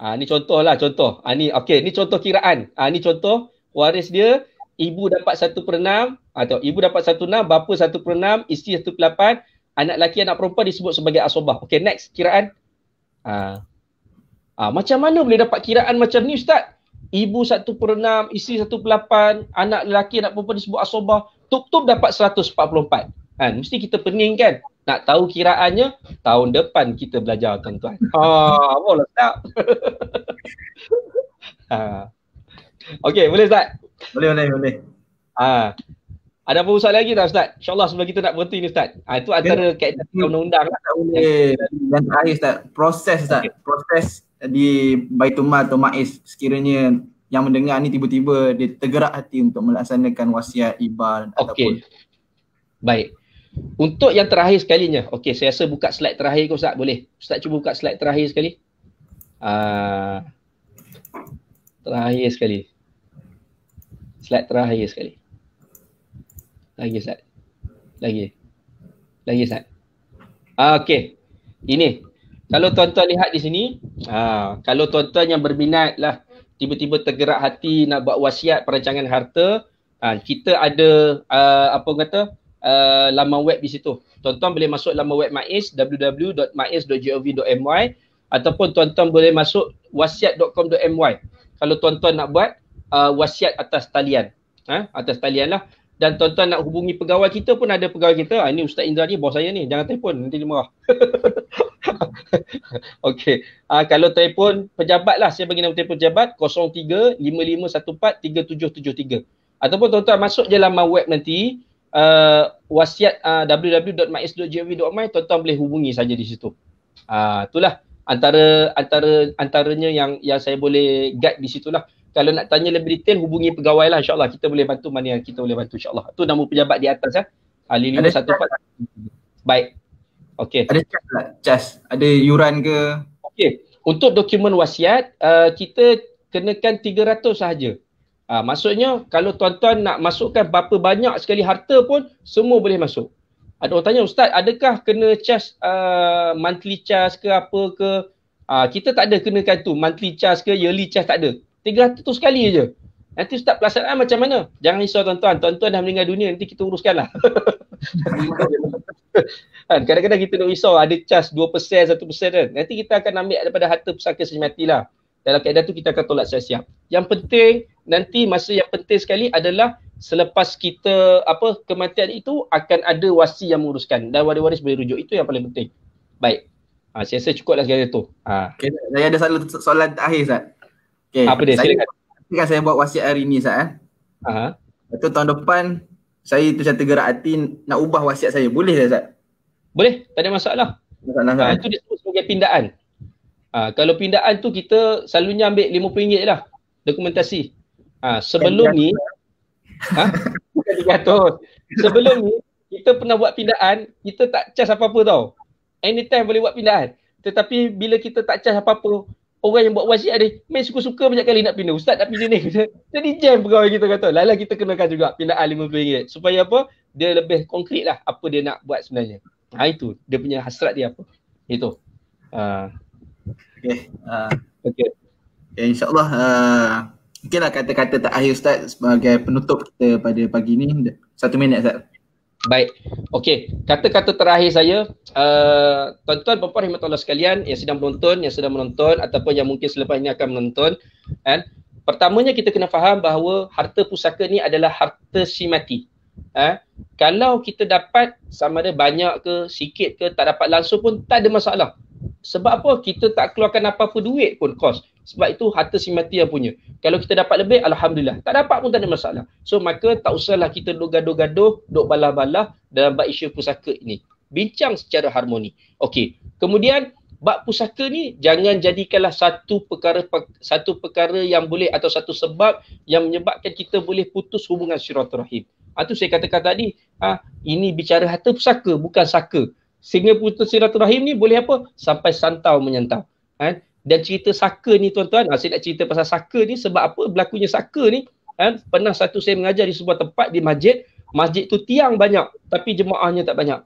[SPEAKER 2] Ah, uh, ni lah, contoh. Ah, uh, ni, okay, ni contoh kiraan. Ah, uh, ni contoh waris dia, ibu dapat satu per enam atau ibu dapat satu enam, 6, bapa 1 per enam, isteri satu per lapan, anak lelaki, anak perempuan disebut sebagai asobah. Okey, next, kiraan. Ah. Uh. uh, macam mana boleh dapat kiraan macam ni Ustaz? ibu satu per 1.6, isteri lapan, anak lelaki anak perempuan disebut asobah, tuk-tuk dapat seratus empat 144. Kan mesti kita pening kan? Nak tahu kiraannya tahun depan kita belajar tuan-tuan. Ha, boleh tak? ha. Okey, boleh Ustaz? Boleh, boleh, boleh. Ha. Ada apa soalan lagi tak Ustaz? InsyaAllah sebelum kita nak berhenti ni Ustaz. Ha, itu antara kaitan
[SPEAKER 1] undang-undang. Lah. Dan akhir Ustaz, proses Ustaz. Okay. Proses di Baitumal atau Maiz sekiranya yang mendengar ni tiba-tiba dia tergerak hati untuk melaksanakan wasiat ibar okay. ataupun baik untuk yang terakhir sekalinya okey
[SPEAKER 2] saya rasa buka slide terakhir ke ustaz boleh ustaz cuba buka slide terakhir sekali uh, terakhir sekali slide terakhir sekali lagi ustaz lagi lagi ustaz uh, okey ini kalau tuan-tuan lihat di sini, ha, kalau tuan-tuan yang berminat lah, tiba-tiba tergerak hati nak buat wasiat perancangan harta, ha, kita ada uh, apa kata uh, laman web di situ. Tuan-tuan boleh masuk lama web Maiz, www.maiz.gov.my ataupun tuan-tuan boleh masuk wasiat.com.my kalau tuan-tuan nak buat uh, wasiat atas talian. Ha, atas talian lah dan tuan-tuan nak hubungi pegawai kita pun ada pegawai kita ah, ni Ustaz Indra ni bos saya ni jangan telefon nanti dia marah Okey. Ah, kalau telefon pejabat lah saya bagi nombor telefon pejabat 0355143773 ataupun tuan-tuan masuk je laman web nanti uh, wasiat uh, www.mais.gov.my tuan-tuan boleh hubungi saja di situ ah, itulah antara antara antaranya yang yang saya boleh guide di situ lah kalau nak tanya lebih detail hubungi pegawai lah insyaAllah kita boleh bantu mana yang kita boleh bantu insyaAllah tu nama pejabat di atas ya ahli lima satu empat baik okay. ada cas lah cas ada yuran ke Okay. untuk dokumen wasiat uh, kita kenakan ratus sahaja uh, maksudnya kalau tuan-tuan nak masukkan berapa banyak sekali harta pun semua boleh masuk ada orang tanya ustaz adakah kena cas uh, monthly cas ke apa ke Uh, kita tak ada kenakan tu monthly charge ke yearly charge tak ada Tiga 300 tu sekali je. Nanti Ustaz pelaksanaan ah, macam mana? Jangan risau tuan-tuan. Tuan-tuan dah meninggal dunia, nanti kita uruskan lah. Kan, kadang-kadang kita nak risau ada cas 2%, 1% kan. Nanti kita akan ambil daripada harta pusaka mati lah. Dalam keadaan tu kita akan tolak siap-siap. Yang penting nanti masa yang penting sekali adalah selepas kita apa kematian itu akan ada wasi yang menguruskan dan waris-waris boleh rujuk. Itu yang
[SPEAKER 1] paling penting. Baik. Ha, saya rasa cukup lah segala tu. Ha. Okay, saya ada soalan, soalan akhir Ustaz.
[SPEAKER 2] Okay. Apa dia? Saya,
[SPEAKER 1] kan saya buat wasiat hari ni sah. Eh. Ha. tahun depan saya tu saya tergerak hati nak ubah wasiat saya. Boleh tak sah? Boleh. Tak ada masalah. Masalah. Ha, itu dia sebagai pindaan.
[SPEAKER 2] Ha, kalau pindaan tu kita selalunya ambil RM50 lah dokumentasi. Ah, kan eh? Ha, sebelum ni ha? Sebelum ni kita pernah buat pindaan, kita tak charge apa-apa tau. Anytime boleh buat pindaan. Tetapi bila kita tak charge apa-apa, orang yang buat wasiat ni main suka-suka banyak kali nak pindah ustaz nak pindah ni jadi jam pegawai kita kata lala kita kenakan juga pindaan RM50 supaya apa dia lebih konkret lah apa dia nak buat sebenarnya ha itu dia punya
[SPEAKER 1] hasrat dia apa itu uh. okey uh. okey okay, ya, insyaallah uh, mungkinlah kata-kata tak akhir ustaz sebagai penutup kita pada pagi ni satu minit ustaz Baik.
[SPEAKER 2] Okey, kata-kata terakhir saya, uh, tuan-tuan dan puan-puan rahimahullah sekalian yang sedang menonton, yang sedang menonton ataupun yang mungkin selepas ini akan menonton, kan? Pertamanya kita kena faham bahawa harta pusaka ni adalah harta si mati. Eh? Ha? Kalau kita dapat sama ada banyak ke, sikit ke, tak dapat langsung pun tak ada masalah. Sebab apa? Kita tak keluarkan apa-apa duit pun kos. Sebab itu harta si mati yang punya. Kalau kita dapat lebih, Alhamdulillah. Tak dapat pun tak ada masalah. So maka tak usahlah kita duduk gaduh-gaduh, duduk balah-balah dalam bab isu pusaka ini. Bincang secara harmoni. Okey. Kemudian, bab pusaka ni jangan jadikanlah satu perkara satu perkara yang boleh atau satu sebab yang menyebabkan kita boleh putus hubungan syuratul rahim. Itu ha, saya katakan tadi, ha, ini bicara harta pusaka, bukan saka. Sehingga putus silaturahim ni boleh apa? Sampai santau menyantau. Ha? Dan cerita saka ni tuan-tuan, ha, saya nak cerita pasal saka ni sebab apa berlakunya saka ni. Ha? Pernah satu saya mengajar di sebuah tempat di masjid, masjid tu tiang banyak tapi jemaahnya tak banyak.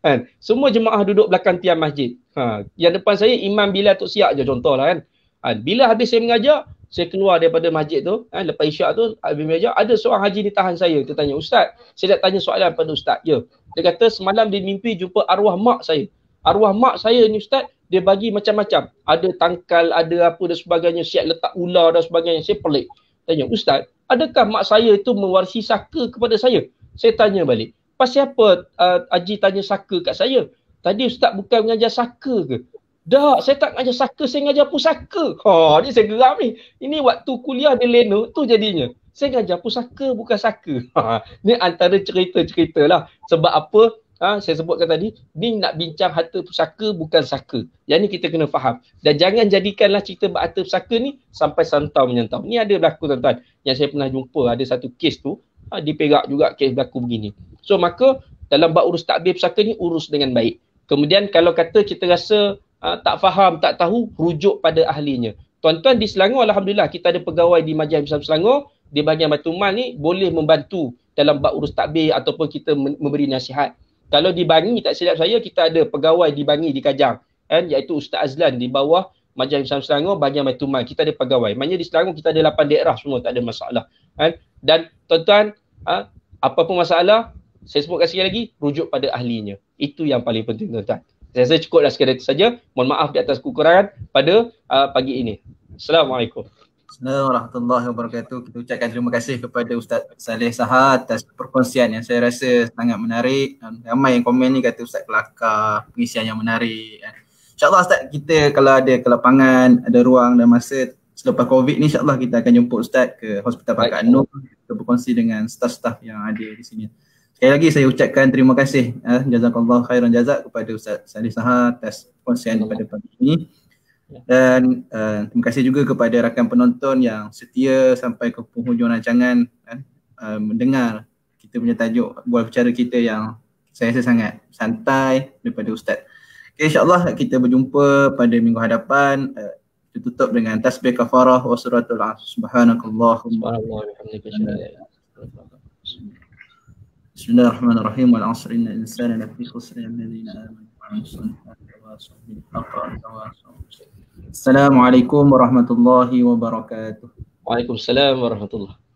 [SPEAKER 2] ha? Semua jemaah duduk belakang tiang masjid. Ha? Yang depan saya Imam Bila Tok Siak je contohlah kan. Ha? Bila habis saya mengajar, saya keluar daripada masjid tu, ha? lepas isyak tu, habis mengajar, ada seorang haji ditahan saya. Dia tanya, Ustaz, saya nak tanya soalan pada Ustaz. Ya, dia kata semalam dia mimpi jumpa arwah mak saya. Arwah mak saya ni ustaz, dia bagi macam-macam. Ada tangkal, ada apa dan sebagainya, siap letak ular dan sebagainya. Saya pelik. Tanya, ustaz, adakah mak saya itu mewarisi saka kepada saya? Saya tanya balik. Pasal apa uh, Aji tanya saka kat saya? Tadi ustaz bukan mengajar saka ke? Dah, saya tak mengajar saka, saya mengajar pusaka. Ha, ni saya geram ni. Ini waktu kuliah di Leno tu jadinya saya ngajar pusaka bukan saka. Ha, ni antara cerita-cerita lah. Sebab apa ha, saya sebutkan tadi, ni nak bincang harta pusaka bukan saka. Yang ni kita kena faham. Dan jangan jadikanlah cerita berharta pusaka ni sampai santau menyantau. Ni ada berlaku tuan-tuan yang saya pernah jumpa. Ada satu kes tu, ha, di Perak juga kes berlaku begini. So maka dalam bak urus takbir pusaka ni urus dengan baik. Kemudian kalau kata kita rasa ha, tak faham, tak tahu, rujuk pada ahlinya. Tuan-tuan di Selangor, Alhamdulillah kita ada pegawai di Majlis Islam Selangor di bahagian batu Mal ni boleh membantu dalam bab urus takbir ataupun kita memberi nasihat. Kalau di Bangi tak silap saya kita ada pegawai di Bangi di Kajang kan iaitu Ustaz Azlan di bawah Majlis Islam Selangor bahagian Baitul Mal. Kita ada pegawai. Maknanya di Selangor kita ada lapan daerah semua tak ada masalah kan. Dan tuan-tuan ha, apa pun masalah saya sebutkan sekali lagi rujuk pada ahlinya. Itu yang paling penting tuan-tuan. Saya rasa cukuplah sekadar itu saja. Mohon maaf di atas kekurangan pada uh, pagi ini.
[SPEAKER 1] Assalamualaikum. Assalamualaikum warahmatullahi wabarakatuh. Kita ucapkan terima kasih kepada Ustaz Saleh Sahar atas perkongsian yang saya rasa sangat menarik. Ramai yang komen ni kata Ustaz kelakar, pengisian yang menarik. Kan. InsyaAllah Ustaz, kita kalau ada kelapangan, ada ruang dan masa selepas COVID ni insyaAllah kita akan jumpa Ustaz ke Hospital Pakat Baik. Nur untuk berkongsi dengan staf-staf yang ada di sini. Sekali lagi saya ucapkan terima kasih. Eh, jazakallah khairan jazak kepada Ustaz Saleh Sahar atas perkongsian pada pagi ini. Ya. Dan uh, terima kasih juga kepada rakan penonton yang setia sampai ke penghujung rancangan uh, mendengar kita punya tajuk buat bicara kita yang saya rasa sangat santai daripada Ustaz. Okay, InsyaAllah kita berjumpa pada minggu hadapan. Uh, kita tutup dengan tasbih kafarah wa suratul asr. Subhanakallahumma. Subhanallahumma. Bismillahirrahmanirrahim. Wal asr inna insana lafi khusr. Amin. Amin. Amin. Amin. Amin. Amin. Amin. Amin. Amin. Amin. Amin. Amin. Amin Assalamualaikum warahmatullahi wabarakatuh. Waalaikumsalam warahmatullahi.